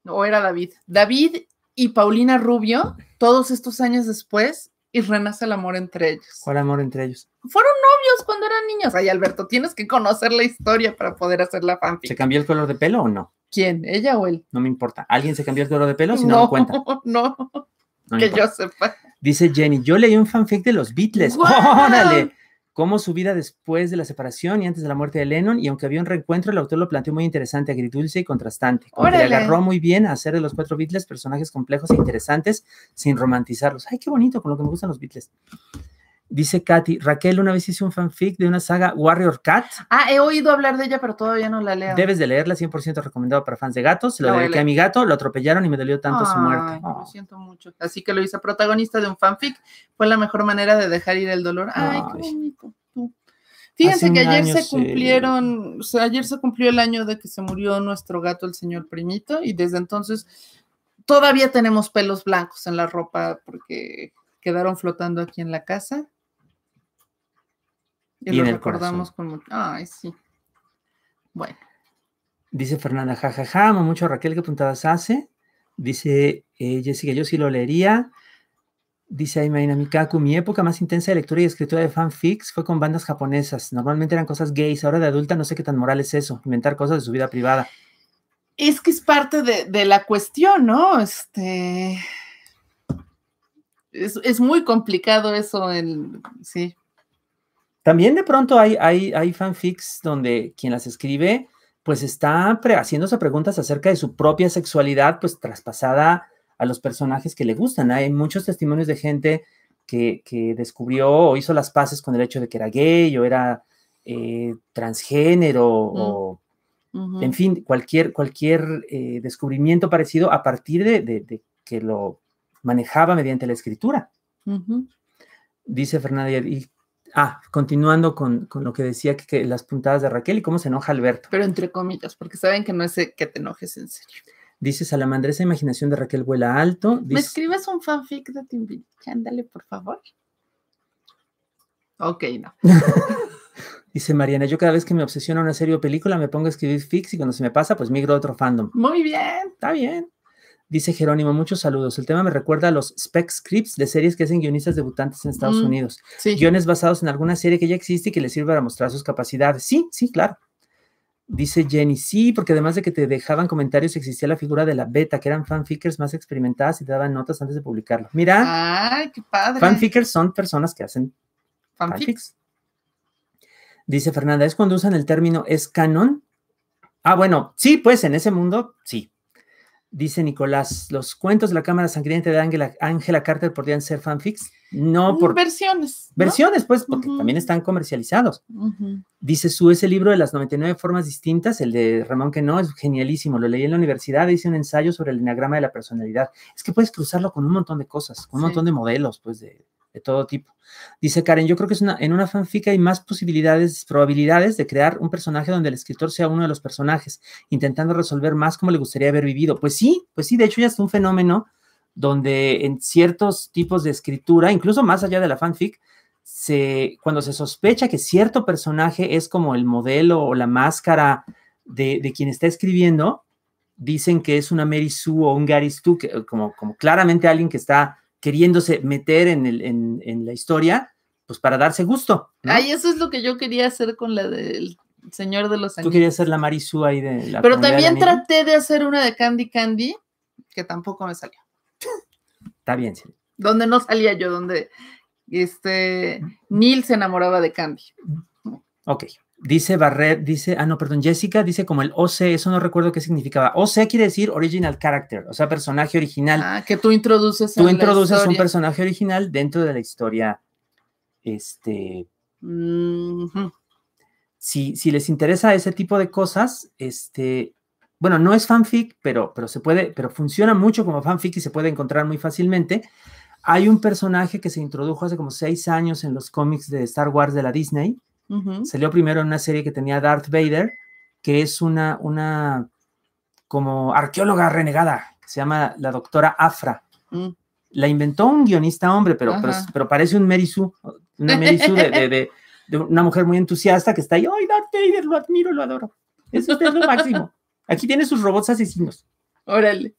B: o era David. David y Paulina Rubio todos estos años después y renace el amor entre ellos.
A: ¿Cuál amor entre ellos?
B: Fueron novios cuando eran niños. Ay, Alberto, tienes que conocer la historia para poder hacer la fanfic.
A: ¿Se cambió el color de pelo o no?
B: ¿Quién? ¿Ella o
A: él? No me importa. ¿Alguien se cambió el color de pelo? Si no, no cuenta. No, que yo sepa. Dice Jenny, yo leí un fanfic de los Beatles. ¡Órale! cómo su vida después de la separación y antes de la muerte de Lennon, y aunque había un reencuentro, el autor lo planteó muy interesante, agridulce y contrastante. agarró muy bien a hacer de los cuatro Beatles personajes complejos e interesantes sin romantizarlos. Ay, qué bonito, con lo que me gustan los Beatles. Dice Katy, Raquel una vez hice un fanfic de una saga Warrior Cat.
B: Ah, he oído hablar de ella, pero todavía no la leo.
A: Debes de leerla, 100% recomendado para fans de gatos. Se lo dediqué a mi gato, lo atropellaron y me dolió tanto su muerte. Lo
B: siento mucho. Así que lo hice protagonista de un fanfic. Fue la mejor manera de dejar ir el dolor. Ay, qué bonito. Fíjense que ayer se cumplieron, o sea, ayer se cumplió el año de que se murió nuestro gato, el señor Primito, y desde entonces todavía tenemos pelos blancos en la ropa porque quedaron flotando aquí en la casa y, en recordamos con mucho. Ay, sí.
A: Bueno. Dice Fernanda, jajaja, amo mucho Raquel, ¿qué puntadas hace? Dice eh, Jessica, yo sí lo leería. Dice Aimaina Mikaku, mi época más intensa de lectura y escritura de fanfics fue con bandas japonesas. Normalmente eran cosas gays, ahora de adulta no sé qué tan moral es eso, inventar cosas de su vida privada.
B: Es que es parte de, la cuestión, ¿no? Este. Es, muy complicado eso, el, sí.
A: También de pronto hay, hay, hay fanfics donde quien las escribe pues está haciéndose preguntas acerca de su propia sexualidad, pues traspasada a los personajes que le gustan. Hay muchos testimonios de gente que, descubrió o hizo las paces con el hecho de que era gay o era eh, transgénero mm. o, en fin, cualquier, cualquier eh, descubrimiento parecido a partir de, que lo manejaba mediante la escritura. Dice Fernanda, y Ah, continuando con, lo que decía que, las puntadas de Raquel y cómo se enoja Alberto. Pero entre comillas, porque saben que no es que te enojes en serio. Dice esa imaginación de Raquel vuela alto. ¿Me
B: escribes un fanfic de Timbiriche? Ándale, por favor. Ok, no.
A: Dice Mariana, yo cada vez que me obsesiona una serie o película me pongo a escribir fics y cuando se me pasa, pues migro a otro fandom.
B: Muy bien.
A: Está bien. Dice Jerónimo, muchos saludos. El tema me recuerda a los spec scripts de series que hacen guionistas debutantes en Estados mm, Unidos. Guiones basados en alguna serie que ya existe y que les sirve para mostrar sus capacidades. Sí, sí, claro. Dice Jenny, sí, porque además de que te dejaban comentarios, existía la figura de la beta, que eran fanfickers más experimentadas y te daban notas antes de publicarlo.
B: Mira. Fanfickers
A: son personas que hacen fanfics. Dice Fernanda, ¿es cuando usan el término es canon? Ah, bueno, sí, pues en ese mundo, sí. Dice Nicolás, ¿los cuentos de la Cámara Sangrienta de Ángela Carter podrían ser fanfics? No, mm, por...
B: Versiones. Versiones,
A: pues, porque también están comercializados. Dice su, ese libro de las 99 formas distintas, el de Ramón que no, es genialísimo. Lo leí en la universidad, hice un ensayo sobre el enagrama de la personalidad. Es que puedes cruzarlo con un montón de cosas, con un montón de modelos, pues, de, de todo tipo. Dice Karen, yo creo que es una, en una fanfic hay más posibilidades, probabilidades de crear un personaje donde el escritor sea uno de los personajes, intentando resolver más como le gustaría haber vivido. Pues sí, pues sí, de hecho ya es un fenómeno donde en ciertos tipos de escritura, incluso más allá de la fanfic, se, cuando se sospecha que cierto personaje es como el modelo o la máscara de, quien está escribiendo, dicen que es una Mary Sue o un Gary Stu, eh, como, como claramente alguien que está queriéndose meter en, el, en, la historia, pues para darse gusto.
B: Ay, eso es lo que yo quería hacer con la del Señor de los Anillos. Tú querías
A: hacer la marisúa ahí de la Pero también
B: traté de hacer una de Candy Candy, que tampoco me salió. Está bien, sí. Donde no salía yo, donde este Neil se enamoraba de Candy.
A: Ok. Dice Barret, dice, ah, no, perdón, Jessica dice como el OC, eso no recuerdo qué significaba. OC quiere decir Original Character, o sea, personaje original. Ah, que tú introduces. Tú introduces un personaje original dentro de la historia. Este. si, si, les interesa ese tipo de cosas, este. Bueno, no es fanfic, pero, pero se puede, pero funciona mucho como fanfic y se puede encontrar muy fácilmente. Hay un personaje que se introdujo hace como seis años en los cómics de Star Wars de la Disney, Salió primero en una serie que tenía Darth Vader, que es una, una como arqueóloga renegada, se llama la doctora Afra. Mm. La inventó un guionista hombre, pero, pero, parece un Merisu, una de, de, una mujer muy entusiasta que está ahí, ¡ay,
B: Darth Vader! Lo admiro, lo adoro. Eso es lo máximo.
A: Aquí tiene sus robots asesinos.
B: Órale.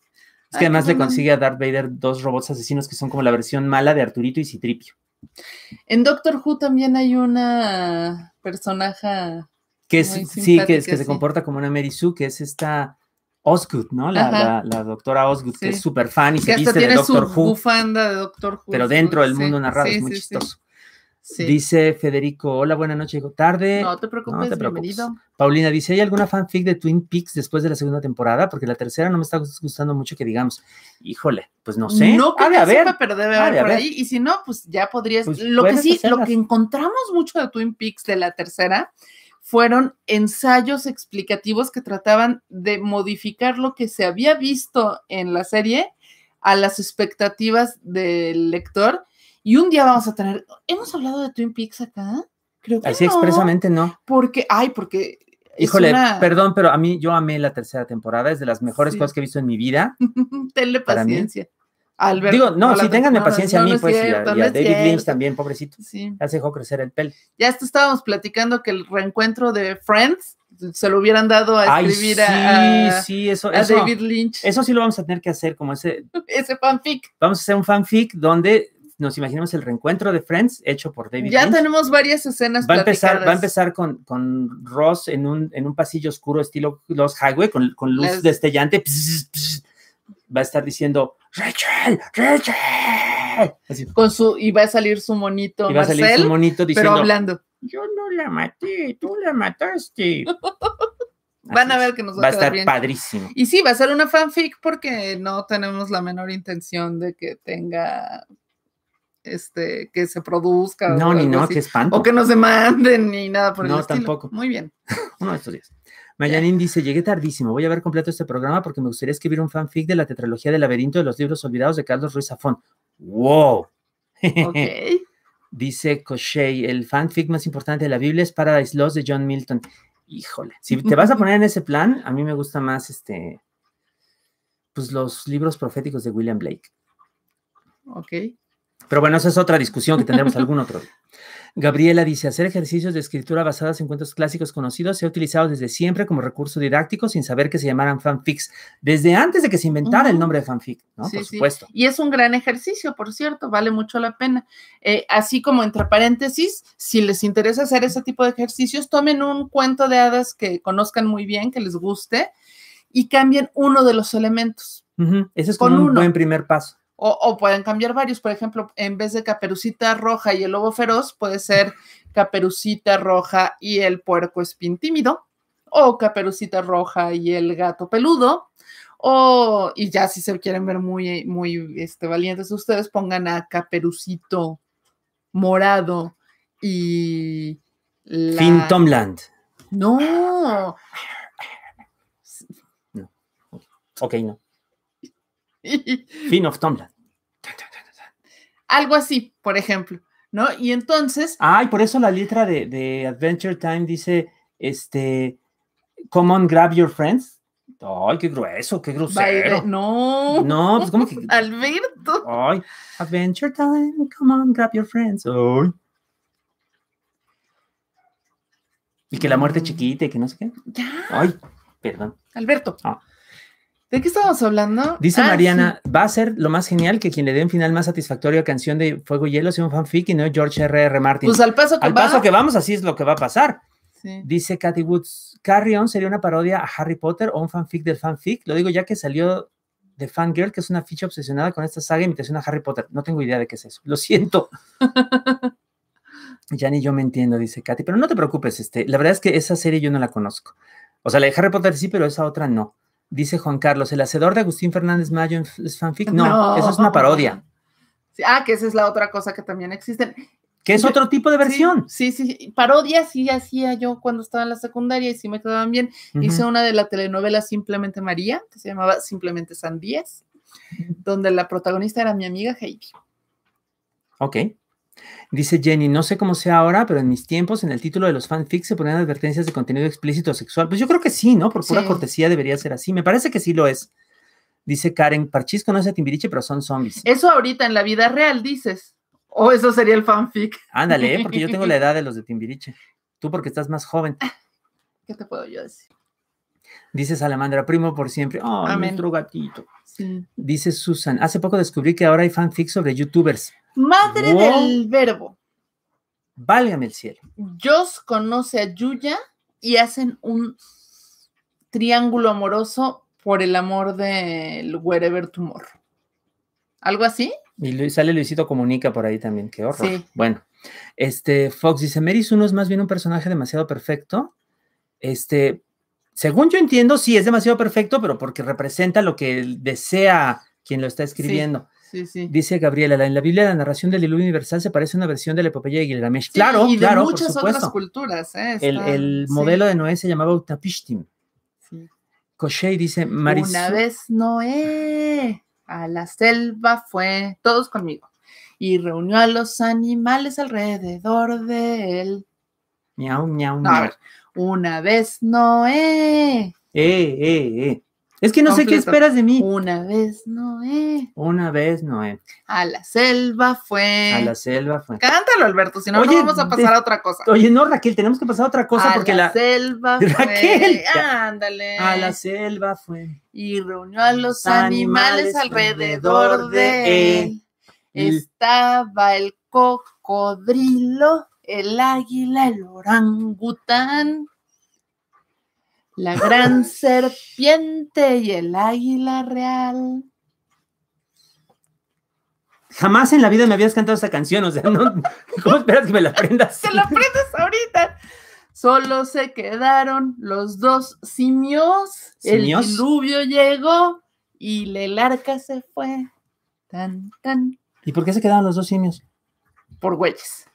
B: Es que además ah, le consigue a
A: Darth Vader dos robots asesinos que son como la versión mala de Arturito y Citripio.
B: En Doctor Who también hay una personaje que sí, que, se comporta
A: como una Mary Sue, que es esta Osgood, ¿no? La, doctora Osgood, que es súper fan y se viste Doctor
B: de Doctor Who. Pero dentro del mundo narrado es muy chistoso. Dice
A: Federico, hola, buenas noches. Digo, tarde. No te preocupes, bienvenido. Paulina dice, ¿hay alguna fanfic de Twin Peaks después de la segunda temporada? Porque la tercera no me está gustando mucho que digamos. Híjole, pues no sé. No, que haber pero debe haber por ahí.
B: Y si no, pues ya podrías. Pues lo que sí, lo que encontramos mucho de Twin Peaks de la tercera fueron ensayos explicativos que trataban de modificar lo que se había visto en la serie a las expectativas del lector y un día vamos a tener, ¿hemos hablado de Twin Peaks acá? Creo que Así expresamente no. Porque, ay, porque... Híjole,
A: perdón, pero a mí yo amé la tercera temporada, es de las mejores cosas que he visto en mi vida.
B: Tenle paciencia. Albert, Digo, no, sí, ténganme paciencia a mí, pues, y, a, David Lynch
A: también, pobrecito. Sí. Ya se dejó crecer el pelo.
B: Ya esto estábamos platicando que el reencuentro de Friends se lo hubieran dado a escribir sí, a, sí, eso, David Lynch.
A: Eso sí lo vamos a tener que hacer, como ese...
B: ese fanfic.
A: Vamos a hacer un fanfic donde nos imaginamos el reencuentro de Friends hecho por David. Ya tenemos
B: varias escenas. Va a empezar, va a
A: empezar con, Ross en un, pasillo oscuro estilo Los Highway, con, con luz destellante. va a estar diciendo,
B: Rachel, Rachel. Con su, y va a salir su monito. Y va a salir su monito diciendo, pero hablando. Yo no la maté, tú la mataste. Van a ver que nos va, va a estar padrísimo. Y sí, va a ser una fanfic porque no tenemos la menor intención de que tenga este, que se produzca. No, o ni no, que O que nos demanden ni nada por el estilo. No, tampoco. Muy bien.
A: Uno de estos días. Mayanin dice, llegué tardísimo, voy a ver completo este programa porque me gustaría escribir un fanfic de la tetralogía del laberinto de los libros olvidados de Carlos Ruiz Zafón. ¡Wow! dice Coche el fanfic más importante de la Biblia es Paradise Lost de John Milton. Híjole, si te vas a poner en ese plan, a mí me gusta más este, pues los libros proféticos de William Blake. Ok. Pero bueno, esa es otra discusión que tendremos algún otro día. Gabriela dice, hacer ejercicios de escritura basados en cuentos clásicos conocidos se ha utilizado desde siempre como recurso didáctico sin saber que se llamaran fanfics, desde antes de que se inventara el nombre de fanfic, ¿no? por supuesto.
B: Y es un gran ejercicio, por cierto, vale mucho la pena. Eh, así como entre paréntesis, si les interesa hacer ese tipo de ejercicios, tomen un cuento de hadas que conozcan muy bien, que les guste, y cambien uno de los elementos.
A: Ese es como un buen primer paso.
B: O, pueden cambiar varios. Por ejemplo, en vez de Caperucita Roja y el Lobo Feroz, puede ser Caperucita Roja y el Puerco Espín Tímido, o Caperucita Roja y el Gato Peludo, o, y ya si se quieren ver muy, muy este, valientes ustedes, pongan a Caperucito Morado y... La... Fintomland. No.
A: no. Ok, no. Fin of Tomland.
B: Algo así, por ejemplo,
A: ¿no? Y entonces. Ay, por eso la letra de, Adventure Time dice: este, Come on, grab your friends. Ay, qué grueso, qué grosero.
B: no. No, pues como que. Alberto.
A: Ay, Adventure Time, come on, grab your friends. Ay. Y que la muerte mm. chiquita y que no sé qué. Ya. Ay, perdón. Alberto. Ah.
B: ¿De qué estamos hablando? Dice ah, Mariana,
A: va a ser lo más genial que quien le dé un final más satisfactorio a canción de Fuego y Hielo sea un fanfic y no George R.R. R. Martin. Pues al paso que Al paso que vamos, así es lo que va a pasar. Dice Cathy Woods, Carrion sería una parodia a Harry Potter o un fanfic del fanfic. Lo digo ya que salió de Fangirl, que es una ficha obsesionada con esta saga imitación a Harry Potter. No tengo idea de qué es eso. Lo siento. ya ni yo me entiendo, dice Katy, pero no te preocupes, este, la verdad es que esa serie yo no la conozco. O sea, la de Harry Potter sí, pero esa otra no. Dice Juan Carlos, ¿el hacedor de Agustín Fernández Mayo es fanfic? No, eso es una parodia.
B: ah, que esa es la otra cosa que también existen. Que es otro tipo de versión. Sí, sí, sí. parodias sí hacía yo cuando estaba en la secundaria y sí me quedaban bien. Hice una de la telenovela Simplemente María, que se llamaba Simplemente San Diez, donde la protagonista era mi amiga Heidi. Ok.
A: Dice Jenny, no sé cómo sea ahora, pero en mis tiempos, en el título de los fanfics se ponían advertencias de contenido explícito sexual. Pues yo creo que sí, ¿no? Por pura cortesía debería ser así. Me parece que sí lo es. Dice Karen, Parchis conoce a Timbiriche, pero son zombies.
B: Eso ahorita en la vida real dices. O eso sería el fanfic. Ándale, ¿eh? porque yo tengo la edad
A: de los de Timbiriche. Tú porque estás más joven.
B: ¿Qué te puedo yo decir?
A: Dice Salamandra, primo por siempre. Oh, nuestro gatito. Dice Susan, hace poco descubrí que ahora hay fanfics sobre youtubers.
B: Madre del verbo.
A: Válgame el cielo.
B: Joss conoce a Yuya y hacen un triángulo amoroso por el amor del Wherever tumor. ¿Algo así?
A: Y sale Luisito Comunica por ahí también, qué horror. Bueno, este Fox dice, Meris uno es más bien un personaje demasiado perfecto. Este, según yo entiendo, sí, es demasiado perfecto, pero porque representa lo que desea quien lo está escribiendo.
B: Dice
A: Gabriela, en la Biblia la narración del diluvio universal se parece a una versión de la epopeya de Gilgamesh. Sí, claro, y muchas otras
B: culturas. ¿eh? el,
A: modelo de Noé se llamaba Utapishtim. Sí. Koshei dice, Marisol. Una
B: vez Noé a la selva fue, todos conmigo, y reunió a los animales alrededor de él.
A: Miau, miau, miau.
B: Una vez Noé. Eh,
A: eh, eh. Es que no sé qué esperas de
B: mí. Una vez Noé.
A: Una vez Noé.
B: A la selva fue. A la
A: selva fue. Cántalo, Alberto, si no, vamos a pasar a otra cosa. Oye, no, Raquel, tenemos que pasar a otra cosa porque la. A la
B: selva Raquel. Ándale. A la
A: selva fue.
B: Y reunió a los animales, alrededor de él. Estaba el cocodrilo, el águila, el orangután la gran serpiente y el águila real.
A: Jamás en la vida me habías cantado esta canción, o sea, no, ¿cómo esperas que me la aprendas? Se
B: la aprendes ahorita. Solo se quedaron los dos simios. El diluvio llegó y el arca se fue. Tan, tan.
A: ¿Y por qué se quedaron los dos simios?
B: Por güeyes.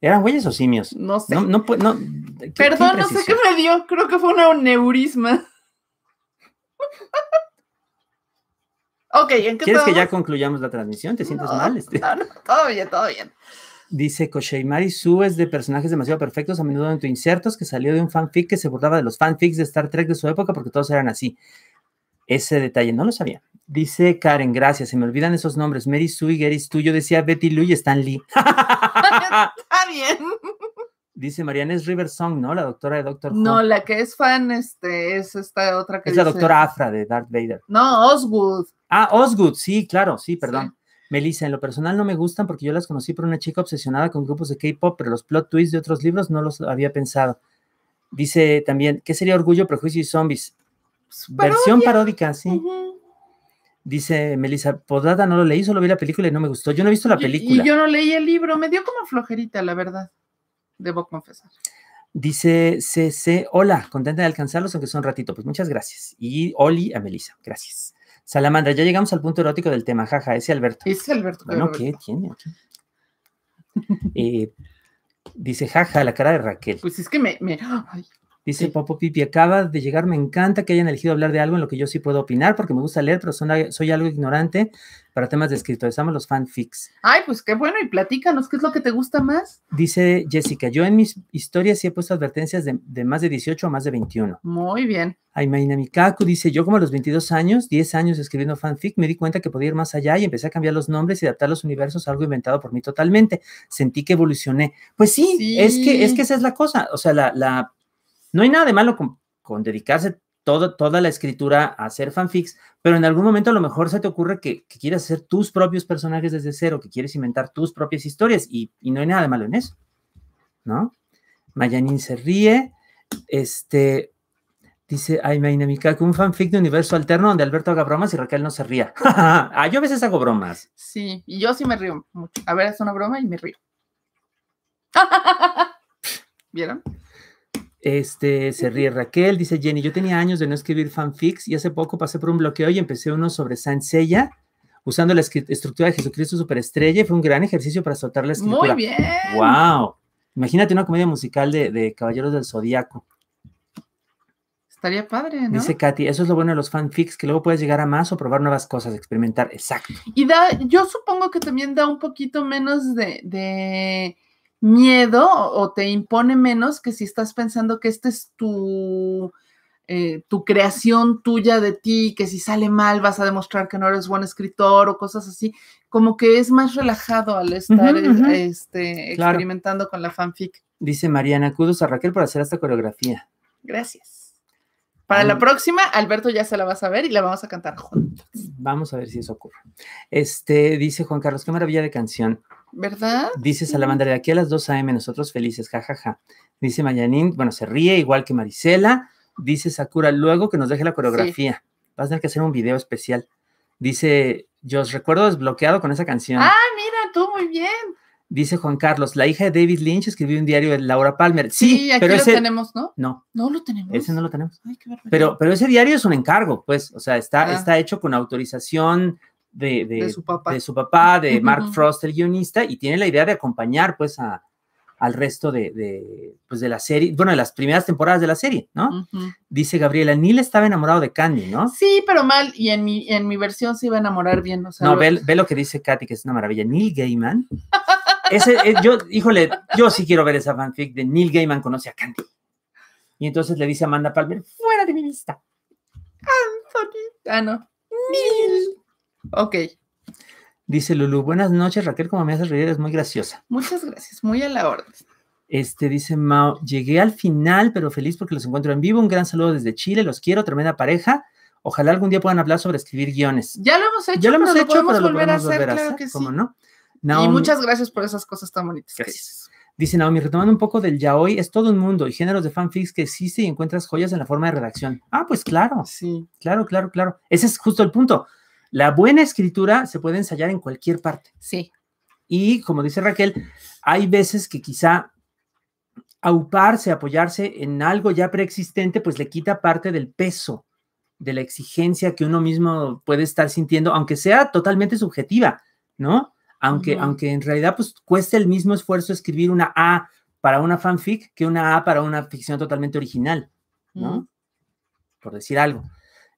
A: ¿Eran güeyes o simios? No sé. Perdón, no sé qué
B: me dio. Creo que fue un neurisma. ok, ¿en qué ¿Quieres que ya
A: concluyamos la transmisión? ¿Te sientes mal? Este
B: todo bien, todo bien.
A: Dice Sue es de personajes demasiado perfectos, a menudo en tu insertos, que salió de un fanfic que se bordaba de los fanfics de Star Trek de su época porque todos eran así. Ese detalle no lo sabía. Dice Karen, gracias, se me olvidan esos nombres. Mary Sue y Gary Stu, yo decía Betty Lou y Stan Lee.
B: bien.
A: Dice Marianne es River Song, ¿no? La doctora de Doctor No, la
B: que es fan este, es esta otra que Es la doctora
A: Afra de Darth Vader. No, Osgood. Ah, Osgood, sí, claro, sí, perdón. Melissa, en lo personal no me gustan porque yo las conocí por una chica obsesionada con grupos de K-pop, pero los plot twists de otros libros no los había pensado. Dice también, ¿qué sería Orgullo, Prejuicio y Zombies? Pues, Versión paródica, sí. Dice Melissa, podrada, no lo leí, solo vi la película y no me gustó. Yo no he visto la película. Y, yo no
B: leí el libro, me dio como flojerita, la verdad. Debo confesar.
A: Dice CC, hola, contenta de alcanzarlos, aunque son ratito. Pues muchas gracias. Y Oli a Melissa, gracias. Salamandra, ya llegamos al punto erótico del tema, jaja, ese Alberto. Ese Alberto. Bueno, ¿qué tiene? Eh, dice, jaja, la cara de Raquel. Pues es que me... me... Dice Popo Pipi, acaba de llegar, me encanta que hayan elegido hablar de algo en lo que yo sí puedo opinar, porque me gusta leer, pero soy algo ignorante para temas de escritores, estamos los fanfics.
B: Ay, pues qué bueno, y platícanos, ¿qué es lo que te gusta más?
A: Dice Jessica, yo en mis historias sí he puesto advertencias de, más de 18 a más de 21.
B: Muy bien.
A: Aymaina Mikaku dice, yo como a los 22 años, 10 años escribiendo fanfic, me di cuenta que podía ir más allá y empecé a cambiar los nombres y adaptar los universos a algo inventado por mí totalmente. Sentí que evolucioné. Pues sí, Es, que, es que esa es la cosa, o sea, la no hay nada de malo con, dedicarse toda la escritura a hacer fanfics, pero en algún momento a lo mejor se te ocurre que, que quieres hacer tus propios personajes desde cero, que quieres inventar tus propias historias y, no hay nada de malo en eso, ¿no? Mayanin se ríe, este, dice, ay, Mayanin, que un fanfic de universo alterno donde Alberto haga bromas y Raquel no se ría. ah, yo a veces hago bromas.
B: Sí, y yo sí me río A ver, es una broma y me río. ¿Vieron?
A: Este, se ríe Raquel, dice Jenny, yo tenía años de no escribir fanfics y hace poco pasé por un bloqueo y empecé uno sobre Sansella usando la estructura de Jesucristo Superestrella y fue un gran ejercicio para soltar la escritura. Muy bien. ¡Wow! Imagínate una comedia musical de, Caballeros del Zodíaco.
B: Estaría padre, ¿no? Dice
A: Katy, eso es lo bueno de los fanfics, que luego puedes llegar a más o probar nuevas cosas, experimentar. Exacto.
B: Y da, yo supongo que también da un poquito menos de miedo o te impone menos que si estás pensando que esta es tu, eh, tu creación tuya de ti, que si sale mal vas a demostrar que no eres buen escritor o cosas así. Como que es más relajado al estar eh, Este, experimentando con la fanfic.
A: Dice Mariana, acudos a Raquel por hacer esta coreografía.
B: Gracias. Para la mm. próxima, Alberto ya se la va a ver y la vamos a cantar juntos.
A: Vamos a ver si eso ocurre. Este, dice Juan Carlos, qué maravilla de canción. ¿Verdad? Dice Salamandra, de aquí a las 2 a.m. nosotros felices, jajaja. Dice Mayanín, bueno, se ríe igual que Marisela. Dice Sakura, luego que nos deje la coreografía. Vas a tener que hacer un video especial. Dice, yo os recuerdo desbloqueado con esa canción. Ah,
B: mira, tú muy bien.
A: Dice Juan Carlos, la hija de David Lynch escribió un diario de Laura Palmer. Sí, aquí pero lo tenemos, ¿no? No. No lo tenemos. Ese no lo tenemos. pero, pero ese diario es un encargo, pues. O sea, está, ah. está hecho con autorización de, su papá, de, Mark Frost, el guionista, y tiene la idea de acompañar, pues, a, al resto de, pues, de la serie, bueno, de las primeras temporadas de la serie, ¿no? Dice Gabriela, Neil estaba enamorado de Candy, ¿no?
B: Sí, pero mal, y en mi, en mi versión se iba a enamorar bien, no sea, No, ve,
A: ve, lo que dice Katy, que es una maravilla. Neil Gaiman Ese, eh, yo, híjole, yo sí quiero ver esa fanfic de Neil Gaiman conoce a Candy. Y entonces le dice Amanda Palmer,
B: fuera de mi lista Anthony. Ah, no. Neil. Ok.
A: Dice Lulu, buenas noches, Raquel, como me haces reír, es muy graciosa.
B: Muchas gracias, muy a la
A: orden. Este dice Mao, llegué al final, pero feliz porque los encuentro en vivo. Un gran saludo desde Chile, los quiero, tremenda pareja. Ojalá algún día puedan hablar sobre escribir guiones. Ya
B: lo hemos hecho, ya lo hemos hecho, lo volver, a hacer, claro que sí.
A: no? y muchas
B: gracias por esas cosas tan bonitas.
A: Gracias. Dice Naomi, retomando un poco del hoy, es todo un mundo y géneros de fanfics que existe y encuentras joyas en la forma de redacción. Ah, pues claro. Sí. Claro, claro, claro. Ese es justo el punto. La buena escritura se puede ensayar en cualquier parte. Sí. Y como dice Raquel, hay veces que quizá auparse, apoyarse en algo ya preexistente, pues le quita parte del peso, de la exigencia que uno mismo puede estar sintiendo, aunque sea totalmente subjetiva, ¿no? aunque, aunque en realidad pues cueste el mismo esfuerzo escribir una A para una fanfic que una A para una ficción totalmente original, ¿no? Por decir algo.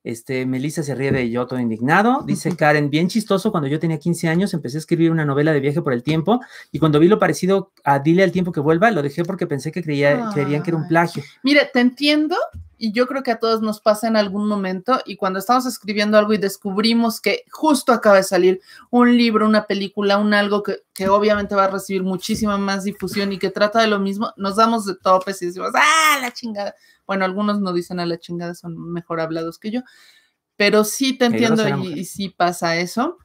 A: Este, Melissa se ríe de yo todo indignado. Dice Karen, bien chistoso, cuando yo tenía 15 años empecé a escribir una novela de viaje por el tiempo y cuando vi lo parecido a Dile al tiempo que vuelva, lo dejé porque pensé que creía, que era un plagio.
B: Mire, te entiendo y yo creo que a todos nos pasa en algún momento y cuando estamos escribiendo algo y descubrimos que justo acaba de salir un libro, una película, un algo que que obviamente va a recibir muchísima más difusión y que trata de lo mismo, nos damos de topes y decimos, ¡ah, la chingada! Bueno, algunos no dicen a ah, la chingada, son mejor hablados que yo, pero sí te entiendo y, si sí pasa eso.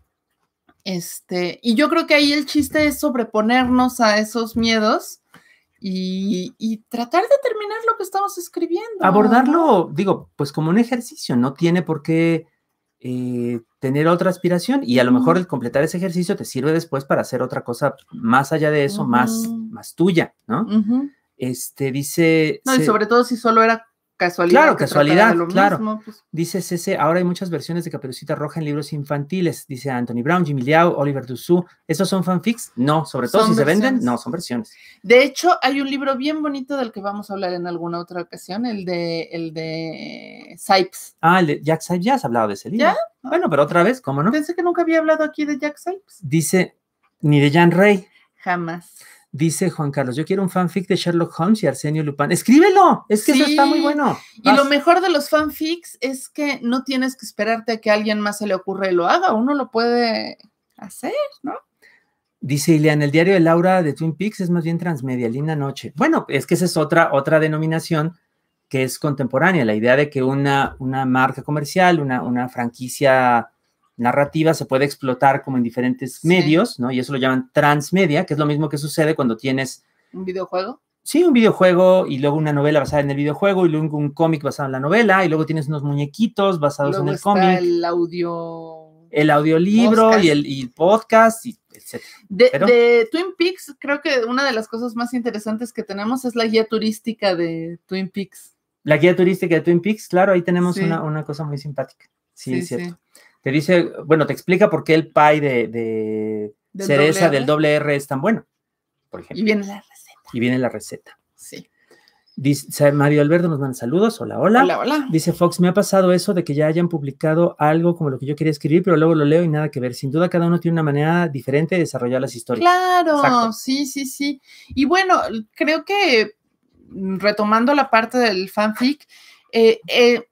B: Este, y yo creo que ahí el chiste es sobreponernos a esos miedos y tratar de terminar lo que estamos escribiendo. Abordarlo,
A: digo, pues como un ejercicio, no tiene por qué eh, tener otra aspiración y a lo mejor el completar ese ejercicio te sirve después para hacer otra cosa más allá de eso, más, más tuya, ¿no? Este dice... No, y sobre
B: todo si solo era casualidad. Claro, casualidad, claro. Pues.
A: Dice Cese, ahora hay muchas versiones de Caperucita Roja en libros infantiles, dice Anthony Brown, Jimmy Liao, Oliver Dussou. ¿Esos son fanfics? No, sobre todo si se venden, no, son versiones.
B: De hecho, hay un libro bien bonito del que vamos a hablar en alguna otra ocasión, el de, el de Sipes.
A: Ah, el de Jack Sipes, ya has hablado de ese libro. ¿Ya? Bueno, pero otra vez, ¿cómo no?
B: Pensé que nunca había hablado aquí de Jack Sipes.
A: Dice, ni de Jan Rey. Jamás. Dice Juan Carlos, yo quiero un fanfic de Sherlock Holmes y Arsenio Lupin. ¡Escríbelo! Es que eso está muy bueno.
B: Y lo mejor de los fanfics es que no tienes que esperarte a que alguien más se le ocurra y lo haga. Uno lo puede hacer, ¿no?
A: Dice Ileana, el diario de Laura de Twin Peaks es más bien transmedia, linda noche. Bueno, es que esa es otra, otra denominación que es contemporánea, la idea de que una, una marca comercial, una, una franquicia narrativa se puede explotar como en diferentes medios, ¿no? Y eso lo llaman transmedia, que es lo mismo que sucede cuando tienes...
B: ¿Un videojuego?
A: Sí, un videojuego y luego una novela basada en el videojuego y luego un cómic basado en la novela y luego tienes unos muñequitos basados en el cómic.
B: El audio...
A: El audiolibro y el podcast y etc. De,
B: Twin Peaks, creo que una de las cosas más interesantes que tenemos es la guía turística de Twin Peaks.
A: La guía turística de Twin Peaks, claro, ahí tenemos una, cosa muy simpática. Sí, es cierto te dice, bueno, te explica por qué el pie de, cereza del doble R es tan bueno, por ejemplo. Y viene la receta. Y viene la receta. Sí. Dice Mario Alberto nos manda saludos. Hola, hola. Hola, hola. Dice Fox, me ha pasado eso de que ya hayan publicado algo como lo que yo quería escribir, pero luego lo leo y nada que ver. Sin duda, cada uno tiene una manera diferente de desarrollar las historias.
B: Claro, sí, sí, sí. Y bueno, creo que retomando la parte del fanfic, eh, eh,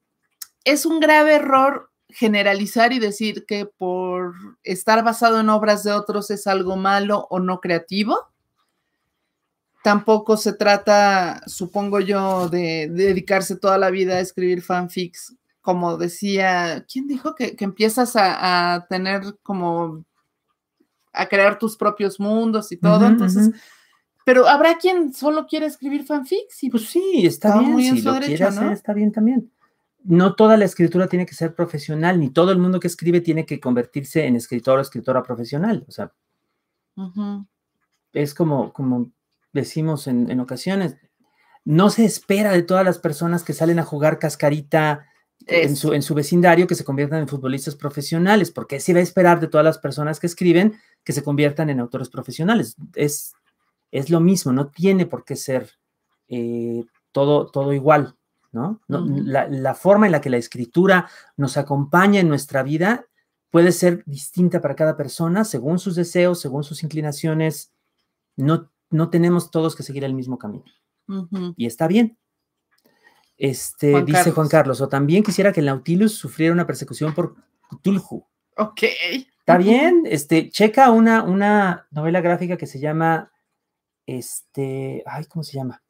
B: es un grave error generalizar y decir que por estar basado en obras de otros es algo malo o no creativo. Tampoco se trata, supongo yo, de, dedicarse toda la vida a escribir fanfics. Como decía, ¿quién dijo que, empiezas a, tener como a crear tus propios mundos y todo? Entonces, pero habrá quien solo quiere escribir fanfics y pues sí, está, bien, si está bien también
A: no toda la escritura tiene que ser profesional, ni todo el mundo que escribe tiene que convertirse en escritor o escritora profesional. O sea, es como, como decimos en, ocasiones, no se espera de todas las personas que salen a jugar cascarita en su, en su vecindario que se conviertan en futbolistas profesionales, porque se va a esperar de todas las personas que escriben que se conviertan en autores profesionales. Es, es lo mismo, no tiene por qué ser eh, todo, todo igual. ¿no? la, forma en la que la escritura nos acompaña en nuestra vida puede ser distinta para cada persona según sus deseos, según sus inclinaciones. No, no tenemos todos que seguir el mismo camino. Y está bien. Este, dice Juan Carlos, o también quisiera que Nautilus sufriera una persecución por Cthulhu.
B: Ok. Está bien,
A: este, checa una, una novela gráfica que se llama, este, ay, ¿cómo se llama?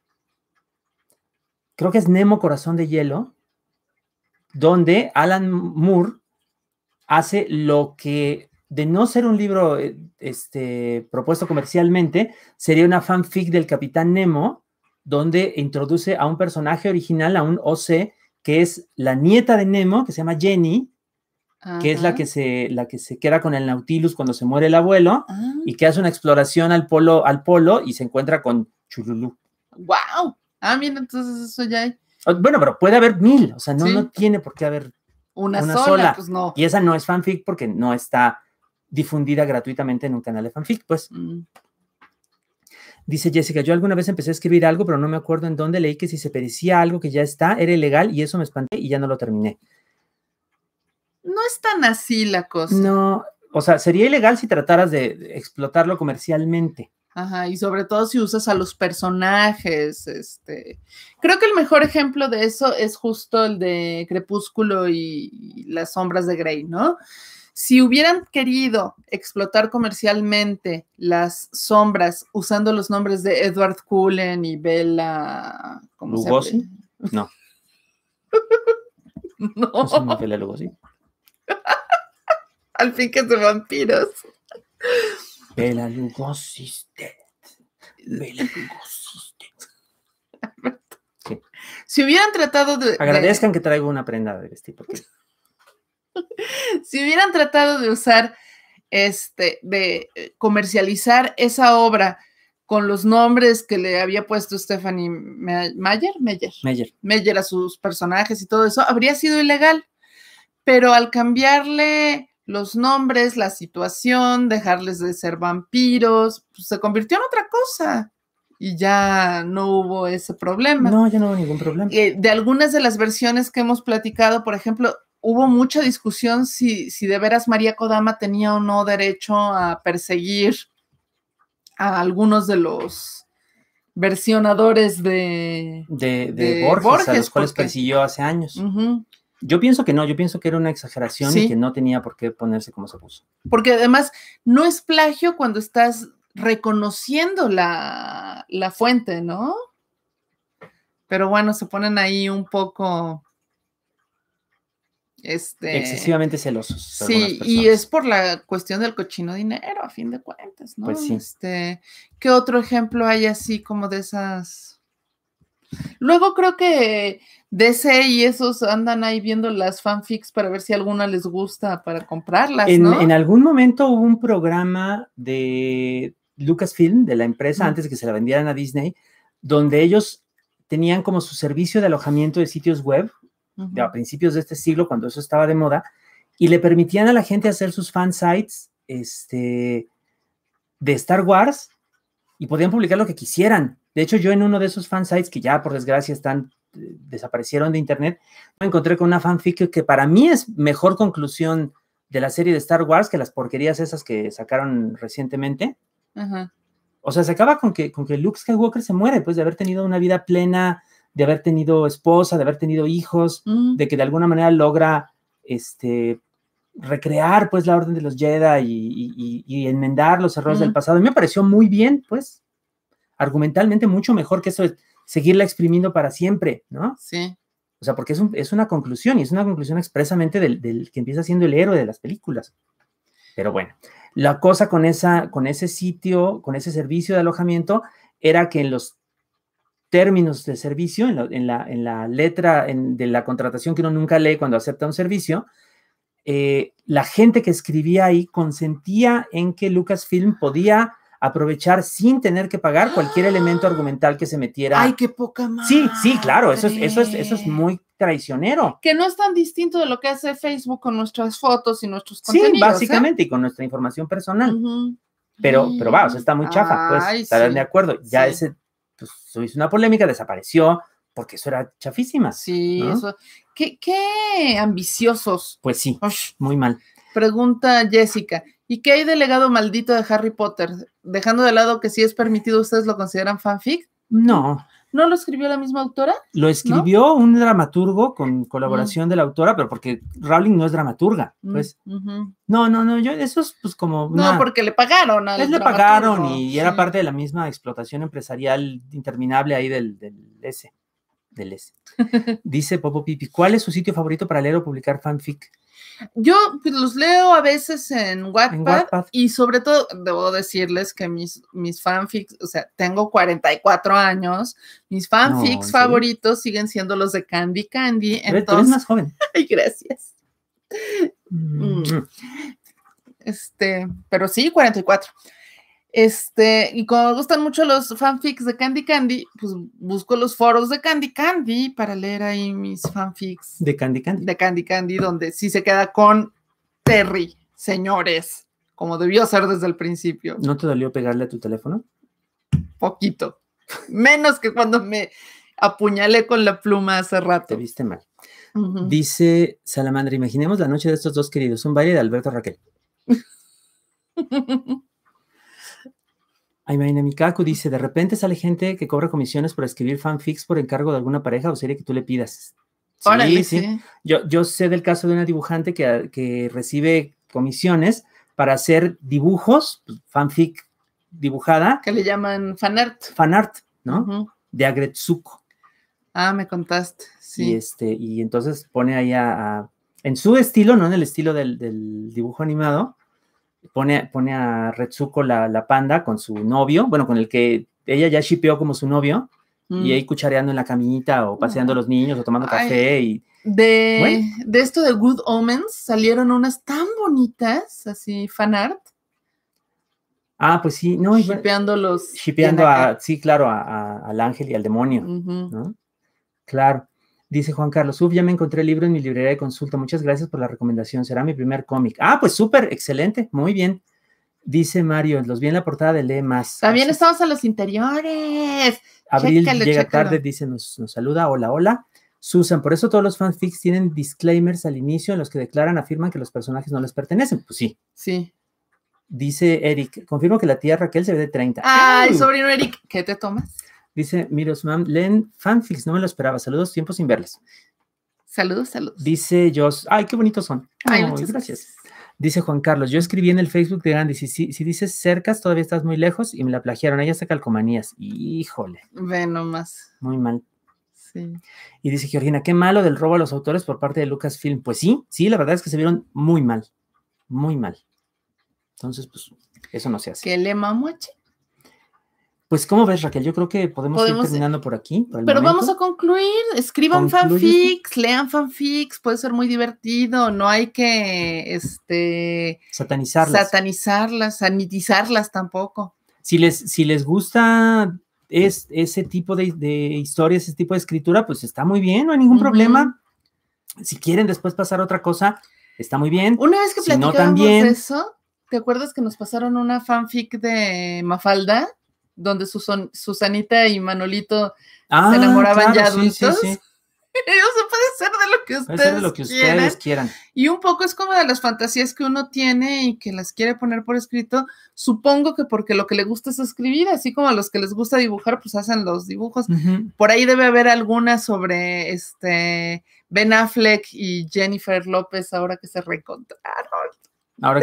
A: creo que es Nemo Corazón de Hielo, donde Alan Moore hace lo que de no ser un libro eh, este, propuesto comercialmente, sería una fanfic del Capitán Nemo, donde introduce a un personaje original, a un OC, que es la nieta de Nemo, que se llama Jenny, que es la que, se, la que se queda con el Nautilus cuando se muere el abuelo, ah. y que hace una exploración al polo, al polo y se encuentra con Chululú.
B: ¡Wow! Ah, mira, entonces eso ya hay. Ah,
A: bueno, pero puede haber mil, o sea, no, tiene por qué haber
B: una, sola, pues,
A: Y esa no es fanfic porque no está difundida gratuitamente en un canal de fanfic, pues. Mm. Dice Jessica, yo alguna vez empecé a escribir algo, pero no me acuerdo en dónde leí que si se perecía algo que ya está, era ilegal y eso me espanté y ya no lo terminé.
B: No es tan así la cosa. No,
A: o sea, sería ilegal si trataras de explotarlo comercialmente.
B: Ajá, y sobre todo si usas a los personajes, este. Creo que el mejor ejemplo de eso es justo el de Crepúsculo y, las sombras de Grey, ¿no? Si hubieran querido explotar comercialmente las sombras usando los nombres de Edward Cullen y Bella. ¿Lugosi? no. no. ¿No
A: Bella Lugosi?
B: Al fin que son vampiros.
A: Bela Bela
B: Si hubieran tratado de. Agradezcan
A: que traigo una prenda de vestir, tipo.
B: si hubieran tratado de usar, este, de eh, comercializar esa obra con los nombres que le había puesto Stephanie Mayer, Meyer, Meyer, Meyer a sus personajes y todo eso, habría sido ilegal. Pero al cambiarle los nombres, la situación, dejarles de ser vampiros, pues, se convirtió en otra cosa y ya no hubo ese problema. No, ya no hubo ningún problema. Eh, de algunas de las versiones que hemos platicado, por ejemplo, hubo mucha discusión si, de veras María Kodama tenía o no derecho a perseguir a algunos de los versionadores de,
A: de, Borges, a los cuales persiguió hace años. Yo pienso que no, yo pienso que era una exageración y que no tenía por qué
B: ponerse como se puso. Porque además no es plagio cuando estás reconociendo la, la fuente, ¿no? Pero bueno, se ponen ahí un poco... Este, excesivamente
A: celosos. Sí, y
B: es por la cuestión del cochino dinero, a fin de cuentas, ¿no? Pues sí. Este, ¿Qué otro ejemplo hay así como de esas Luego creo que DC y esos andan ahí viendo las fanfics para ver si alguna les gusta para comprarlas. En,
A: algún momento hubo un programa de Lucasfilm, de la empresa, antes de que se la vendieran a Disney, donde ellos tenían como su servicio de alojamiento de sitios web a principios de este siglo, cuando eso estaba de moda, y le permitían a la gente hacer sus fan sites este, de Star Wars y podían publicar lo que quisieran. De hecho, yo en uno de esos sites que ya por desgracia están eh, desaparecieron de internet, me encontré con una fanfic que para mí es mejor conclusión de la serie de Star Wars que las porquerías esas que sacaron recientemente. O sea, se acaba con que, con que Luke Skywalker se muere, pues de haber tenido una vida plena, de haber tenido esposa, de haber tenido hijos, mm. de que de alguna manera logra este, recrear pues la orden de los Jedi y, enmendar los errores del mm. pasado. Y me pareció muy bien, pues argumentalmente mucho mejor que eso de seguirla exprimiendo para siempre, ¿no? Sí. O sea, porque es, una conclusión y es una conclusión expresamente del, que empieza siendo el héroe de las películas. Pero bueno, la cosa con, esa, con ese sitio, con ese servicio de alojamiento, era que en los términos de servicio, en la, letra de la contratación que uno nunca lee cuando acepta un servicio, eh, la gente que escribía ahí consentía en que Lucasfilm podía aprovechar sin tener que pagar cualquier elemento argumental que se metiera. Ay, qué poca madre. Sí, sí, claro, eso es, eso es, eso es muy traicionero.
B: Que no es tan distinto de lo que hace Facebook con nuestras fotos y nuestros contenidos. Sí, ¿eh? básicamente,
A: y con nuestra información personal. Pero, pero va, o sea, está muy chafa, pues, estarán de acuerdo. Ya ese, pues, hizo una polémica, desapareció, porque eso era chafísima.
B: Sí, eso. ¿Qué, ¿Qué, ambiciosos. Pues sí, muy mal. Pregunta Jessica, ¿Y qué hay del legado maldito de Harry Potter? Dejando de lado que si es permitido, ¿ustedes lo consideran fanfic? No. ¿No lo escribió la misma autora?
A: Lo escribió un dramaturgo con colaboración de la autora, pero porque Rowling no es dramaturga, mm, pues.
B: No,
A: no, no, yo, eso es pues como... No, porque
B: le pagaron al Les pues le pagaron y,
A: era mm. parte de la misma explotación empresarial interminable ahí del, del ese. Dice Popo Pipi, ¿cuál es su sitio favorito para leer o publicar fanfic?
B: Yo pues, los leo a veces en Wattpad, y sobre todo debo decirles que mis, mis fanfics, o sea, tengo 44 años, mis fanfics favoritos siguen siendo los de Candy Candy. Pero eres más joven. Ay, gracias.
A: Mm. Mm.
B: Este, pero sí, 44. Este, y como me gustan mucho los fanfics de Candy Candy, pues busco los foros de Candy Candy para leer ahí mis fanfics. De Candy Candy. De Candy Candy, donde sí se queda con Terry, señores, como debió ser desde el principio. ¿No te dolió pegarle a tu teléfono? Poquito. Menos que cuando me apuñalé con la pluma hace
A: rato. Te viste mal. Dice Salamandra, imaginemos la noche de estos dos queridos, un baile de Alberto Raquel. Aymaina Mikaku dice, de repente sale gente que cobra comisiones por escribir fanfics por encargo de alguna pareja o serie que tú le pidas.
B: Sí, sí.
A: Yo, yo, sé del caso de una dibujante que, que recibe comisiones para hacer dibujos, pues, fanfic dibujada. Que le llaman fanart. Fanart, ¿no? De Agretsuko.
B: Ah, me contaste,
A: sí. Y, este, y entonces pone ahí a en su estilo, no en el estilo del, del dibujo animado, pone, pone a Retsuko la, panda con su novio, bueno, con el que ella ya shipeó como su novio, y mm. ahí cuchareando en la caminita o paseando mm. los niños o tomando café y...
B: De, de esto de Good Omens salieron unas tan bonitas, así fanart.
A: Ah, pues sí, no. Shipeando los... Shipeando a, sí, claro, al ángel y al demonio, ¿no? Claro. Dice Juan Carlos, uf, ya me encontré el libro en mi librería de consulta. Muchas gracias por la recomendación. Será mi primer cómic. Ah, pues súper, excelente, muy bien. Dice Mario, los vi en la portada de Lee Más. También
B: estamos a los interiores. Abril llega tarde,
A: dice, nos, saluda, hola, hola. Susan, por eso todos los fanfics tienen disclaimers al inicio en los que declaran, afirman que los personajes no les pertenecen. Pues sí. Sí. Dice Eric, confirmo que la tía Raquel se ve de 30. ¡Ay!
B: sobrino Eric, ¿qué te tomas?
A: Dice Mirosman, leen fanfics, no me lo esperaba. Saludos, tiempo sin verles.
B: Saludos, saludos.
A: Dice Jos, ay, qué bonitos son. muchas gracias. Dice Juan Carlos, yo escribí en el Facebook de Gandhi, si, dices cercas, todavía estás muy lejos y me la plagiaron. Ella hasta calcomanías. Híjole.
B: Ve nomás. Muy mal. Sí.
A: Y dice Georgina, qué malo del robo a los autores por parte de Lucasfilm. Pues sí, sí, la verdad es que se vieron muy mal, muy mal. Entonces, pues, eso no se hace. Que le pues, ¿cómo ves, Raquel? Yo creo que podemos, ir eh, terminando por aquí. pero vamos a
B: concluir. Escriban fanfics, lean fanfics, puede ser muy divertido. No hay que este,
A: satanizarlas.
B: Satanizarlas, sanitizarlas tampoco.
A: Si les, si les gusta ese tipo de, de historias, ese tipo de escritura, pues está muy bien, no hay ningún problema. Si quieren después pasar otra cosa, está muy bien. Una vez que platicamos eso,
B: ¿te acuerdas que nos pasaron una fanfic de Mafalda? donde Susanita y Manolito se ah, enamoraban ya adultos. Eso puede ser de lo que ustedes, quieran. Y un poco es como de las fantasías que uno tiene y que las quiere poner por escrito, supongo que porque lo que le gusta es escribir, así como a los que les gusta dibujar, pues hacen los dibujos. Por ahí debe haber alguna sobre este Ben Affleck y Jennifer López ahora que se reencontraron.
A: Ahora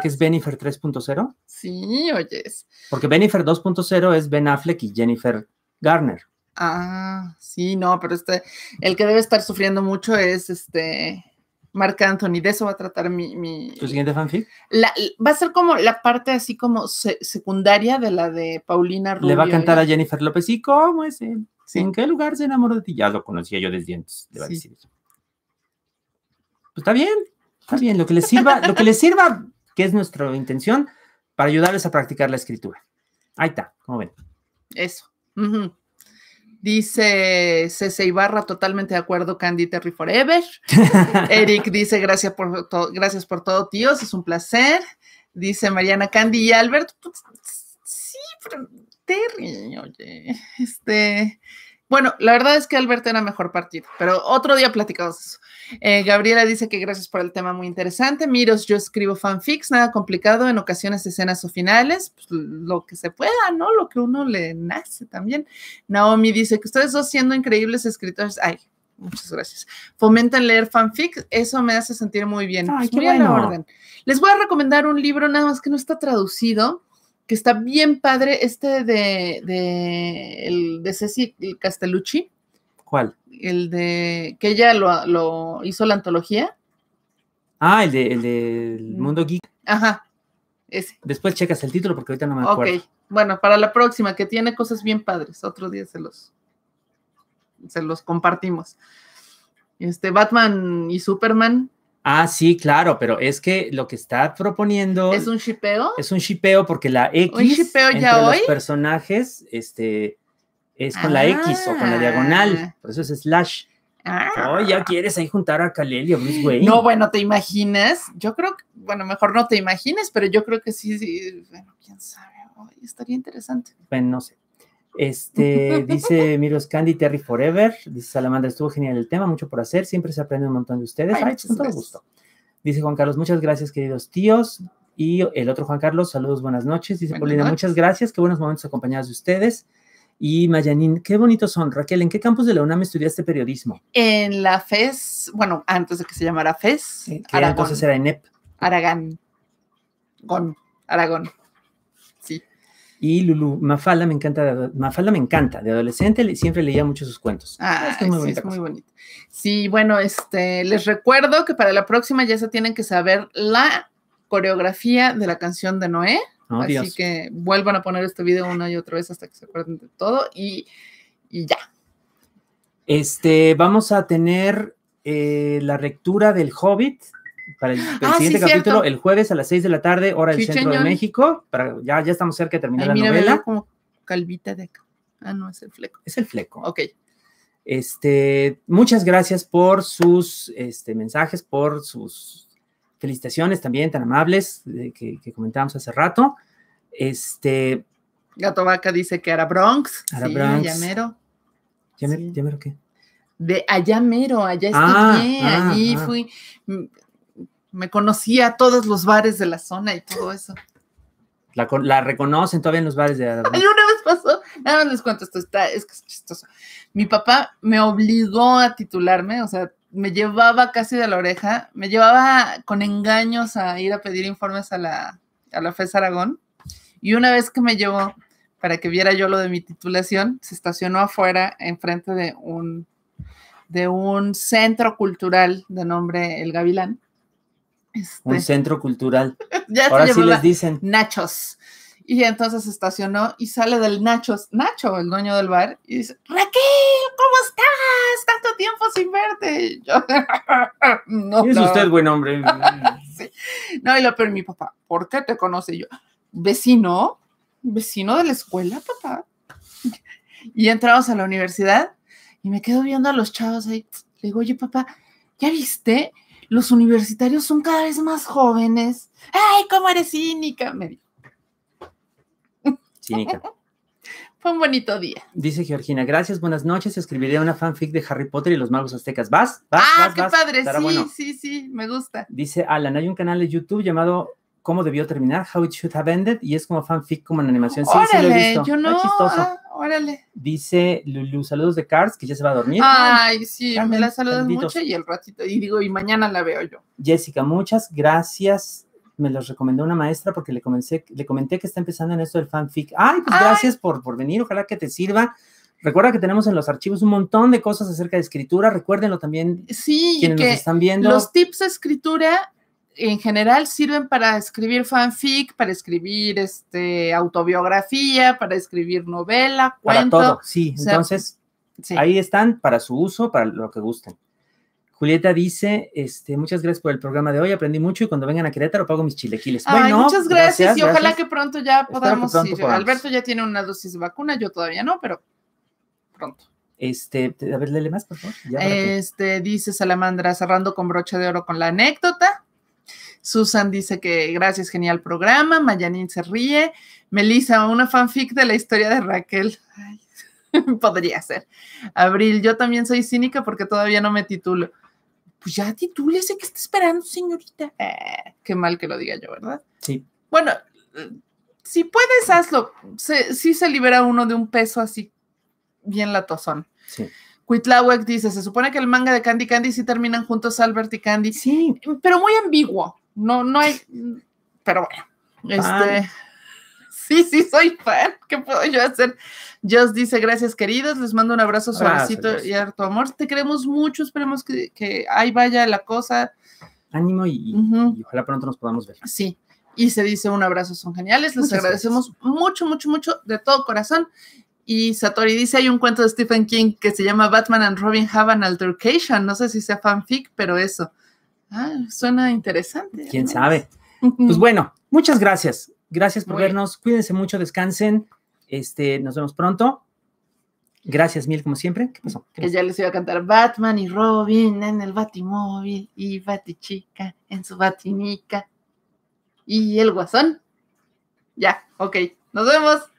A: que es, de Benifer 3.0.
B: Sí, oyes.
A: Porque Benifer 2.0 es Ben Affleck y Jennifer Garner.
B: Ah, sí, no, pero este, el que debe estar sufriendo mucho es este Marc Anthony. De eso va a tratar mi. mi
A: ¿Tu siguiente fanfic?
B: va a ser como la parte así como secundaria de la de Paulina Rubio. Le va a cantar
A: a ¿eh? Jennifer López. ¿Y cómo es ¿En qué lugar se enamoró de ti? Ya lo conocía yo desde antes, Pues está bien, Está bien, lo que les sirva, lo que les sirva, que es nuestra intención, para ayudarles a practicar la escritura. Ahí está, como ven.
B: Eso. Dice C.C. Ibarra, totalmente de acuerdo, Candy Terry Forever. Eric dice, gracias por, gracias por todo, tíos, es un placer. Dice Mariana Candy y Albert, pues, sí, pero Terry, oye, este, bueno, la verdad es que Alberto era mejor partido, pero otro día platicamos eh, Gabriela dice que gracias por el tema muy interesante. Miros, yo escribo fanfics, nada complicado, en ocasiones escenas o finales, pues, lo que se pueda, ¿no? Lo que uno le nace también. Naomi dice que ustedes dos siendo increíbles escritores, ay, muchas gracias. Fomentan leer fanfics, eso me hace sentir muy bien. Ay, pues, orden. Les voy a recomendar un libro, nada más que no está traducido, que está bien padre, este de, el, de Ceci Castellucci. ¿Cuál? El de que ella lo, hizo la antología.
A: Ah, el de, el de mm. Mundo Geek.
B: Ajá, ese.
A: Después checas el título porque ahorita no me acuerdo. Ok,
B: bueno, para la próxima, que tiene cosas bien padres. Otro día se los, se los compartimos. Este, Batman y Superman
A: Ah, sí, claro, pero es que lo que está proponiendo. ¿Es un shipeo? Es un shipeo porque la X. ya hoy? Los personajes, este. Es con la X o con la ah. diagonal. Por eso es slash. Ah. Oh, ya quieres ahí juntar a Calelio, y Güey. No,
B: bueno, ¿te imaginas? Yo creo que, bueno, mejor no te imagines, pero yo creo que sí, sí. bueno, quién sabe, estaría interesante.
A: Bueno, no sé. Este, dice Miros Candy, Terry Forever, dice Salamandra, estuvo genial el tema, mucho por hacer, siempre se aprende un montón de ustedes. Ay, todo gusto. Dice Juan Carlos, muchas gracias, queridos tíos. Y el otro Juan Carlos, saludos, buenas noches. Dice Paulina, muchas gracias, qué buenos momentos acompañados de ustedes. Y Mayanin, qué bonitos son. Raquel, ¿en qué campus de la UNAM estudiaste periodismo?
B: En la FES, bueno, antes de que se llamara FES. Eh, Aragón. entonces era INEP. Aragón Gon. Aragón.
A: Y Lulu Mafalda me encanta, Mafalda me encanta, de adolescente siempre leía mucho sus cuentos.
B: Ah, es, muy, sí, bonito. Sí, bueno, este, les recuerdo que para la próxima ya se tienen que saber la coreografía de la canción de Noé. Oh, así que vuelvan a poner este video una y otra vez hasta que se acuerden de todo y, ya.
A: Este, vamos a tener eh, la lectura del Hobbit para el, ah, siguiente capítulo, el jueves a las 6 de la tarde, hora del centro de México. ya, ya estamos cerca de terminar la novela.
B: como calvita de Ah, no, es el fleco. Es el fleco. Ok.
A: Este, muchas gracias por sus este, mensajes, por sus felicitaciones también tan amables que, comentábamos hace rato. Este.
B: Gato Vaca dice que era Bronx. Ara Bronx. qué? De allá allá ah, ah, allí ah. fui me conocía todos los bares de la zona y todo eso.
A: La, reconocen todavía en los bares de la Ay, una
B: vez pasó, nada más les cuento esto, está, es que es chistoso. Mi papá me obligó a titularme, o sea, me llevaba casi de la oreja, me llevaba con engaños a ir a pedir informes a la, a FES Aragón. Y una vez que me llevó para que viera yo lo de mi titulación, se estacionó afuera enfrente de un, de un centro cultural de nombre El Gavilán.
A: Un este, centro cultural. Ahora sí les dicen.
B: Nachos. Y entonces estacionó y sale del Nachos, Nacho, el dueño del bar, y dice, Raquel, ¿cómo estás? Tanto tiempo sin verte. yo, no, es usted buen hombre. No, y lo pero mi papá, ¿por qué te conoce? yo, vecino, vecino de la escuela, papá. Y entramos a la universidad y me quedo viendo a los chavos ahí. Le digo, oye, papá, ¿ya viste? los universitarios son cada vez más jóvenes. ¡Ay, cómo eres cínica! Cínica. Fue un bonito día.
A: Dice Georgina, gracias, buenas noches. Escribiré una fanfic de Harry Potter y los magos aztecas. ¿Vas? ¿Vas? ah, qué padre. Sí,
B: sí, sí, me gusta.
A: Dice Alan, hay un canal de YouTube llamado ¿Cómo debió terminar? How it should have ended. Y es como fanfic, como en animación. Sí, lo he visto. Yo no. chistoso. Ah. Órale. Dice Lulu, saludos de Cars, que ya se va a dormir. Ay,
B: sí, me la saludas mucho y el ratito, y digo, y mañana la veo yo.
A: Jessica, muchas gracias. Me los recomendó una maestra porque le, comencé, le comenté que está empezando en esto del fanfic. Ay, pues gracias por, por venir, ojalá que te sirva. Recuerda que tenemos en los archivos un montón de cosas acerca de escritura, recuérdenlo también. Sí, quienes que nos están viendo. Los
B: tips de escritura en general sirven para escribir fanfic, para escribir este, autobiografía, para escribir novela, cuento. Para todo, sí. entonces,
A: ahí están para su uso, para lo que gusten. Julieta dice, este, muchas gracias por el programa de hoy, aprendí mucho y cuando vengan a Querétaro pago mis chilequiles. bueno, muchas gracias, y ojalá que
B: pronto ya podamos ir. Alberto ya tiene una dosis de vacuna, yo todavía no, pero
A: pronto. Este, a ver, léele más, por
B: favor. este, dice Salamandra, cerrando con brocha de oro con la anécdota. Susan dice que gracias, genial programa. Mayanin se ríe. Melissa, una fanfic de la historia de Raquel. podría ser. Abril, yo también soy cínica porque todavía no me titulo. Pues ya titúlese, ¿qué está esperando, señorita? Eh, qué mal que lo diga yo, ¿verdad? Sí. Bueno, si puedes, hazlo. si sí se libera uno de un peso así, bien latosón. Sí. Cuitláhuac dice, se supone que el manga de Candy Candy sí terminan juntos Albert y Candy. Sí. Pero muy ambiguo. No, no hay, pero bueno, este, sí, sí, soy fan, ¿qué puedo yo hacer? Just dice, gracias queridos, les mando un abrazo suavecito y harto amor, te queremos mucho, esperemos que, ahí vaya la cosa. Ánimo y, ojalá pronto nos podamos ver. Sí, y se dice un abrazo, son geniales, les agradecemos mucho, mucho, mucho de todo corazón. Y Satori dice, hay un cuento de Stephen King que se llama Batman and Robin Have an Altercation, no sé si sea fanfic, pero eso. Ah, suena interesante. ¿Quién
A: sabe? Pues bueno, muchas gracias. Gracias por vernos. Cuídense mucho, descansen. Este, nos vemos pronto. Gracias mil, como siempre. ¿Qué pasó?
B: ya les iba a cantar Batman y Robin en el Batimóvil y Batichica en su Batinica y el Guasón. Ya, ok. Nos vemos.